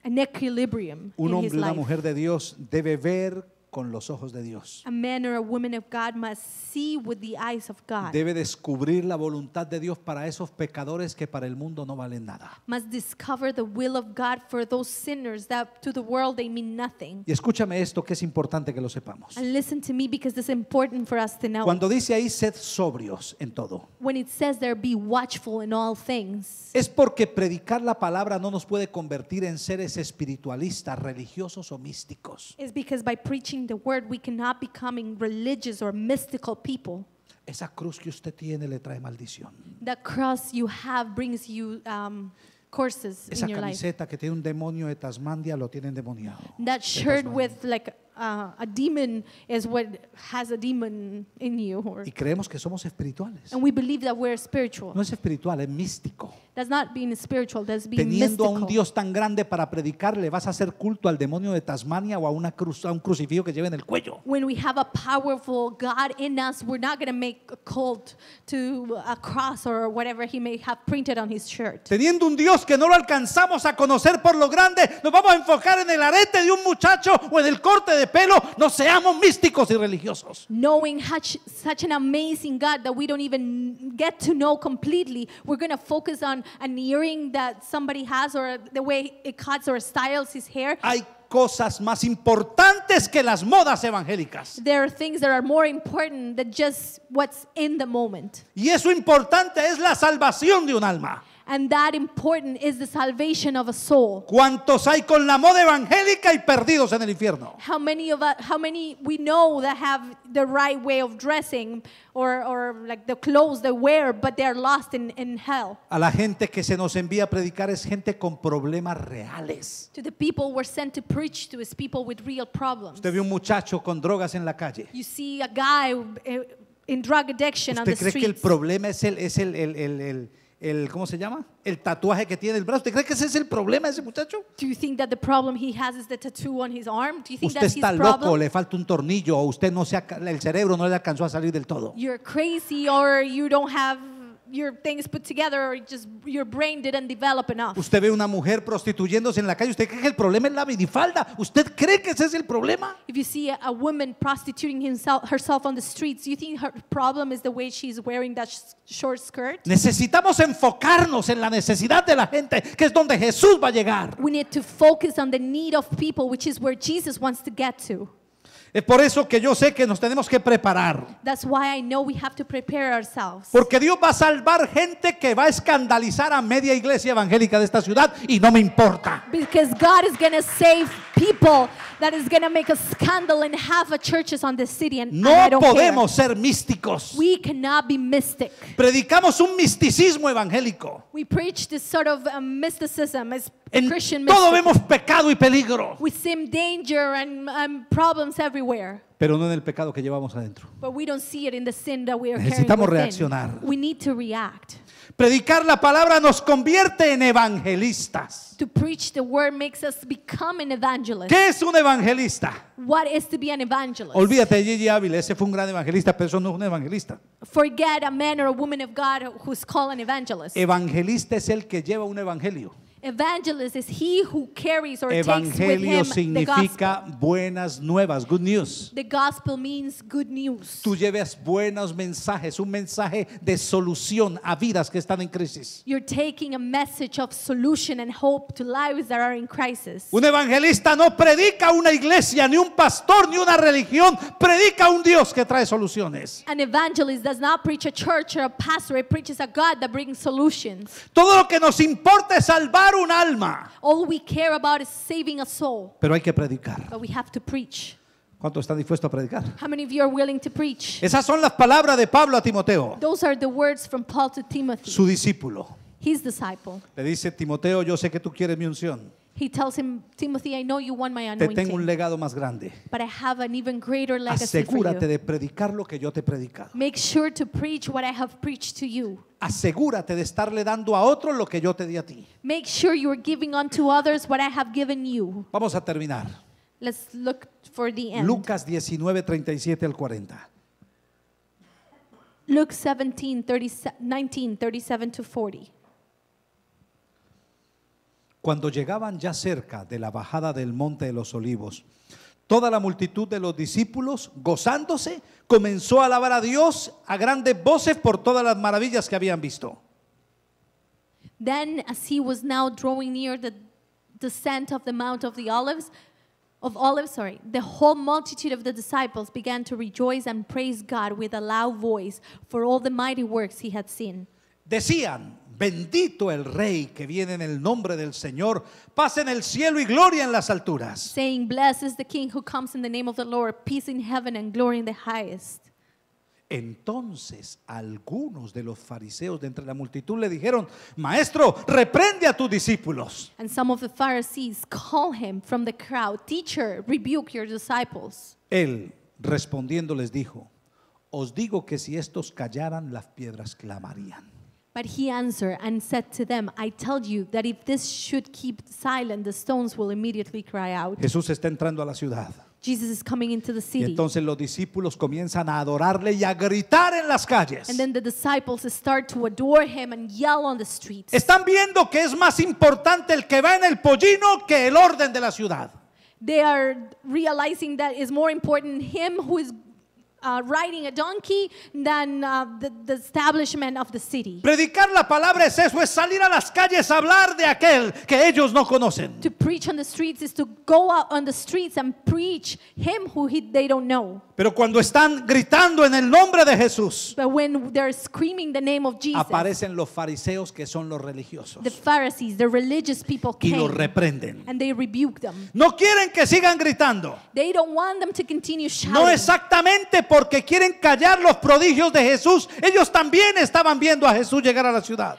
an equilibrium. Un hombre, in his una mujer de Dios debe ver con los ojos de Dios. A man or a woman of God must see with the eyes of God. Debe descubrir la voluntad de Dios para esos pecadores que para el mundo no valen nada. Must discover the will of God for those sinners that to the world they mean nothing. Y escúchame esto que es importante que lo sepamos. And listen to me because it's important for us to know. Cuando dice ahí sed sobrios en todo. When it says there be watchful in all things. Es porque predicar la palabra no nos puede convertir en seres espiritualistas, religiosos o místicos. Is because by preaching preaching the word, we cannot becoming religious or mystical people. Esa cruz que usted tiene le trae maldición. The cross you have brings you um, curses Esa in your life. camiseta que tiene un demonio de lo tiene endemoniado. That shirt with like Uh, a demon is what has a demon in you. Y creemos que somos espirituales. and we believe that we're No es espiritual, es místico. Teniendo a un Dios tan grande para predicarle, vas a hacer culto al demonio de Tasmania o a, una cruz, un crucifijo que lleve en el cuello. When we have a powerful God in us, we're not going to make a cult to a cross or whatever he may have printed Teniendo un Dios que no lo alcanzamos a conocer por lo grande, nos vamos a enfocar en el arete de un muchacho o en el corte de pelo, no seamos místicos y religiosos. Knowing such, such an amazing God that we don't even get to know completely, we're going to focus on an earring that somebody has or the way it cuts or styles his hair. Hay cosas más importantes que las modas evangélicas. There are things that are more important than just what's in the moment. Y eso importante es la salvación de un alma. and that important is the salvation of a soul. ¿Cuántos hay con la moda evangélica y perdidos en el infierno? How many of us, how many we know that have the right way of dressing or or like the clothes they wear but they're lost in in hell. A la gente que se nos envía a predicar es gente con problemas reales. To the people we're sent to preach to is people with real problems. Usted vio un muchacho con drogas en la calle. You see a guy eh, in drug addiction on the ¿Usted cree que el problema es el es el- el- el- el el ¿cómo se llama? El tatuaje que tiene el brazo. ¿Usted cree que ese es el problema de ese muchacho? Do you think that the problem he has is the tattoo on his arm? Do you think usted that's está his loco, problem? le falta un tornillo o usted no se el cerebro no le alcanzó a salir del todo. You're crazy or you don't have your things put together or just your brain didn't develop enough. Usted ve una mujer prostituyéndose en la calle, usted cree que el problema es la minifalda. ¿Usted cree que ese es el problema? If you see a, woman prostituting himself, herself on the streets, you think her problem is the way she's wearing that short skirt? Necesitamos enfocarnos en la necesidad de la gente, que es donde Jesús va a llegar. We need to focus on the need of people, which is where Jesus wants to get to. Es por eso que yo sé que nos tenemos que preparar. Porque Dios va a salvar gente que va a escandalizar a media iglesia evangélica de esta ciudad y no me importa. No podemos ser místicos. Predicamos un misticismo evangélico. En todo vemos pecado y peligro. Um, pero no en el pecado que llevamos adentro. Necesitamos reaccionar. Predicar la palabra nos convierte en evangelistas. ¿Qué es un evangelista? Olvídate de Gigi Ávila, ese fue un gran evangelista, pero eso no es un evangelista. Evangelista es el que lleva un evangelio. Evangelist he who carries or takes with him Evangelio significa buenas nuevas, good news. means good news. Tú lleves buenos mensajes, un mensaje de solución a vidas que están en crisis. crisis. Un evangelista no predica una iglesia, ni un pastor, ni una religión, predica un Dios que trae soluciones. Todo lo que nos importa es salvar salvar un alma. All we care about is saving a soul. Pero hay que predicar. But we have to preach. ¿Cuántos están dispuestos a predicar? How many of you are willing to preach? Esas son las palabras de Pablo a Timoteo. Those are the words from Paul to Timothy. Su discípulo. His disciple. Le dice Timoteo, yo sé que tú quieres mi unción. He tells him, Timothy, I know you want my anointing. Te tengo un legado más grande. but I have an even greater legacy for Asegúrate you. de predicar lo que yo te he predicado. Make sure to preach what I have preached to you. Asegúrate de estarle dando a otros lo que yo te di a ti. Make sure you are giving unto others what I have given you. Vamos a terminar. Let's look for the end. Lucas 19, 37 al 40. Luke 17, 30, 19, 37 to 40. Cuando llegaban ya cerca de la bajada del monte de los olivos, toda la multitud de los discípulos, gozándose, comenzó a alabar a Dios a grandes voces por todas las maravillas que habían visto. Then, as he was now drawing near the descent of the Mount of the Olives, of Olives, sorry, the whole multitude of the disciples began to rejoice and praise God with a loud voice for all the mighty works he had seen. Decían, Bendito el Rey que viene en el nombre del Señor. Paz en el cielo y gloria en las alturas. Saying, Blessed is the King who comes in the name of the Lord, peace in heaven and glory in the highest. Entonces algunos de los fariseos de entre la multitud le dijeron, Maestro, reprende a tus discípulos. And some of the Pharisees call him Teacher, rebuke your disciples. Él respondiendo les dijo, Os digo que si estos callaran, las piedras clamarían. But he answered and said to them, I tell you that if this should keep silent, the stones will immediately cry out. Jesús está entrando a la ciudad. Jesus is coming into the city. Y entonces los discípulos comienzan a adorarle y a gritar en las calles. And then the disciples start to adore him and yell on the streets. Están viendo que es más importante el que va en el pollino que el orden de la ciudad. They are realizing that is more important him who is Uh, riding a donkey than uh, the, the, establishment of the city. Predicar la palabra es eso, es salir a las calles a hablar de aquel que ellos no conocen. To preach on the streets is to go out on the streets and preach him who he, they don't know. Pero cuando están gritando en el nombre de Jesús, aparecen los fariseos que son los religiosos y los reprenden. No quieren que sigan gritando. No exactamente porque quieren callar los prodigios de Jesús. Ellos también estaban viendo a Jesús llegar a la ciudad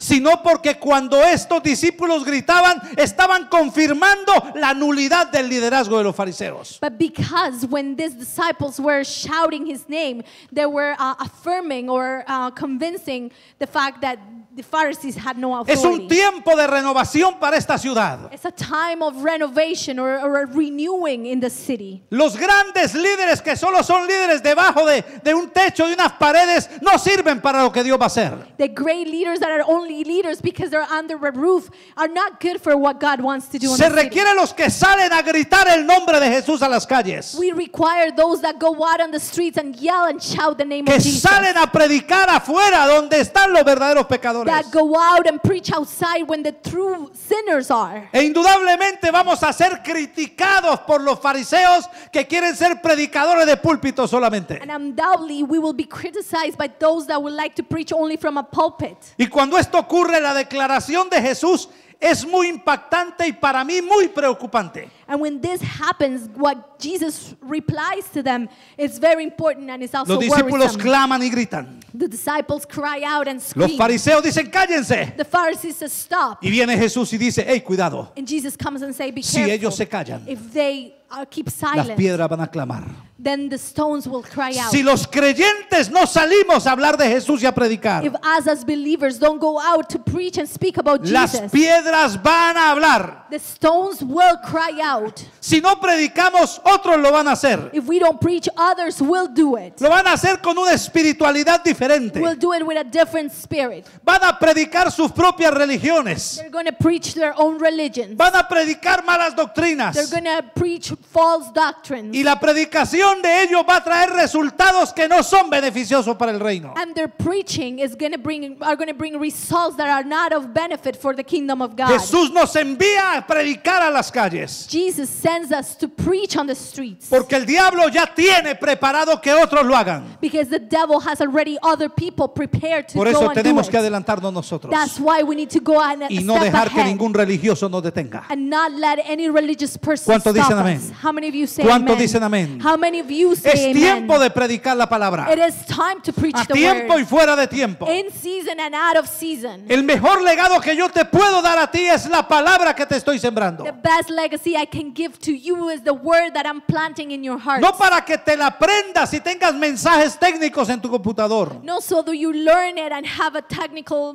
sino porque cuando estos discípulos gritaban, estaban confirmando la nulidad del liderazgo de los fariseos. But because when these disciples were shouting his name, they were uh, affirming or uh, convincing the fact that es un tiempo de renovación para esta ciudad. Los grandes líderes que solo son líderes debajo de, un techo, de unas paredes, no sirven para lo que Dios va a hacer. Se requieren los que salen a gritar el nombre de Jesús a las calles. Que salen a predicar afuera donde están los verdaderos pecadores that go out and preach outside when the true sinners are. E indudablemente vamos a ser criticados por los fariseos que quieren ser predicadores de púlpito solamente. And undoubtedly we will be criticized by those that would like to preach only from a pulpit. Y cuando esto ocurre la declaración de Jesús es muy impactante y para mí muy preocupante. And when this happens, what Jesus replies to them is very important and it's also Los discípulos worrisome. claman y gritan. The disciples cry out and scream. Los fariseos dicen, "Cállense." The Pharisees say, "Stop." Y viene Jesús y dice, "Hey, cuidado." And Jesus comes and say, Be si ellos se callan, if they las piedras van a clamar. Si los creyentes no salimos a hablar de Jesús y a predicar, las piedras van a hablar. The stones will cry out. Si no predicamos, otros lo van a hacer. If we don't preach, others will do it. Lo van a hacer con una espiritualidad diferente. We'll do it with a different spirit. Van a predicar sus propias religiones. They're going to preach their own religions. Van a predicar malas doctrinas. They're going to preach false doctrines. Y la predicación de ellos va a traer resultados que no son beneficiosos para el reino. And their preaching is going to bring are going to bring results that are not of benefit for the kingdom of God. Jesús nos envía predicar a las calles. Jesus sends us to preach on the streets. Porque el diablo ya tiene preparado que otros lo hagan. Because the devil has already other people prepared to Por eso go tenemos que adelantarnos nosotros. That's why we need to go and y no dejar ahead. que ningún religioso nos detenga. And not let any religious person ¿Cuánto dicen amén? How many of you say ¿Cuánto amen? dicen amén? How many of you say es amen? tiempo de predicar la palabra. It is time to preach a the tiempo word. y fuera de tiempo. In season and out of season. El mejor legado que yo te puedo dar a ti es la palabra que te estoy estoy sembrando. The best legacy I can give to you is the word that I'm planting in your heart. No para que te la aprendas y tengas mensajes técnicos en tu computador. No so that you learn it and have a technical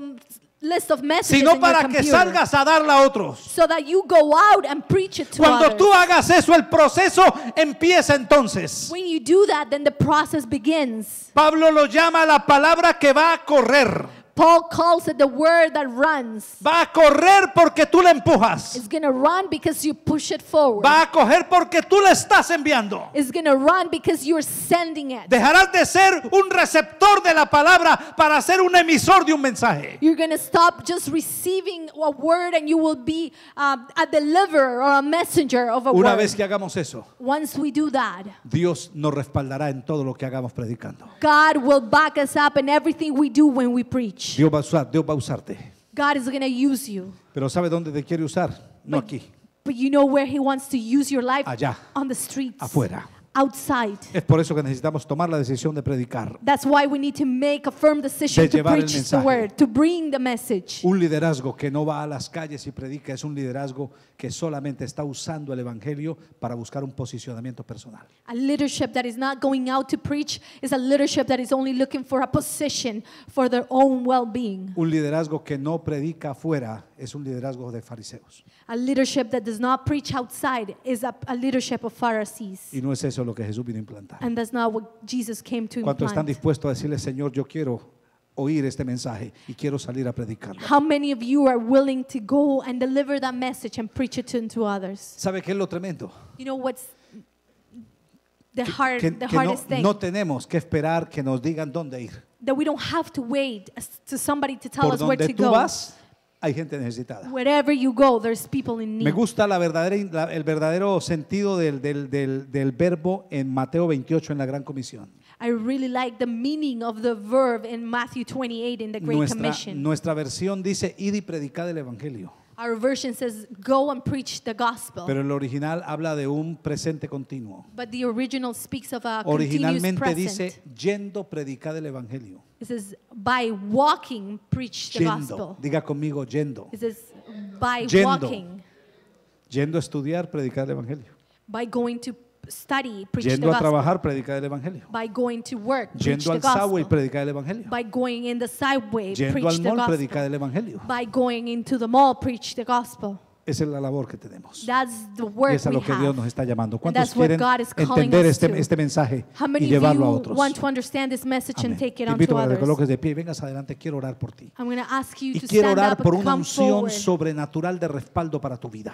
List of messages sino para que salgas a darla a otros. So that you go out and preach it to Cuando others. tú hagas eso, el proceso empieza entonces. When you do that, then the process begins. Pablo lo llama la palabra que va a correr. Paul calls it the word that runs. Va a correr porque tú le empujas. It's going to run because you push it forward. Va a correr porque tú le estás enviando. It's going to run because you're sending it. Dejarás de ser un receptor de la palabra para ser un emisor de un mensaje. You're going to stop just receiving a word and you will be uh, a deliverer or a messenger of a Una word. vez que hagamos eso, Once we do that, Dios nos respaldará en todo lo que hagamos predicando. God will back us up in everything we do when we preach. church. Dios va a, usar, Dios va a usarte. God is going to use you. Pero ¿sabe dónde te quiere usar? No But- aquí, But you know where He wants to use your life Allá. on the streets. afuera outside. Es por eso que necesitamos tomar la decisión de predicar. That's why we need to make a firm decision to preach Un liderazgo que no va a las calles y predica es un liderazgo que solamente está usando el evangelio para buscar un posicionamiento personal. A leadership that is not going out to preach is a leadership that is only looking for a position for their own well-being. Un liderazgo que no predica afuera es un liderazgo de fariseos. A leadership that does not preach outside is a, a leadership of Pharisees. Y no es eso lo que Jesús vino a implantar. And that's not what Jesus came to ¿Cuántos implant? están dispuestos a decirle, Señor, yo quiero oír este mensaje y quiero salir a predicarlo. How many of you are willing to go and deliver that message and preach it to, to others? ¿Sabe qué es lo tremendo? You know what's the hard, que, the que hardest no, thing? no tenemos que esperar que nos digan dónde ir. That we don't have to wait to somebody to tell Por us where to go. Vas, hay gente necesitada. Me gusta la verdadera, el verdadero sentido del, del, del, del, verbo en Mateo 28 en la Gran Comisión. nuestra, Nuestra versión dice, id y predicad el Evangelio. Our version says, "Go and preach the gospel." Pero el original habla de un presente continuo. But the original speaks of a Originalmente continuous present. dice yendo predicar el evangelio. It says, "By walking preach the Yendo. gospel." Diga conmigo yendo. It says, "By Yendo. walking, Yendo a estudiar predicar el evangelio. by going to study, preach Yendo the a gospel. trabajar, predicar el evangelio. By going to work, Yendo al preach the subway, gospel. predicar el evangelio. By going in the subway, Yendo preach al the gospel. predicar el evangelio. By going into the mall, preach the gospel. Esa es la labor que tenemos. Esa es a lo que Dios nos está llamando. ¿Cuántos quieren entender este, este mensaje y llevarlo a otros? Te invito a que te coloques de pie. Vengas adelante, quiero orar por ti. y quiero orar por una unción sobrenatural de respaldo para tu vida.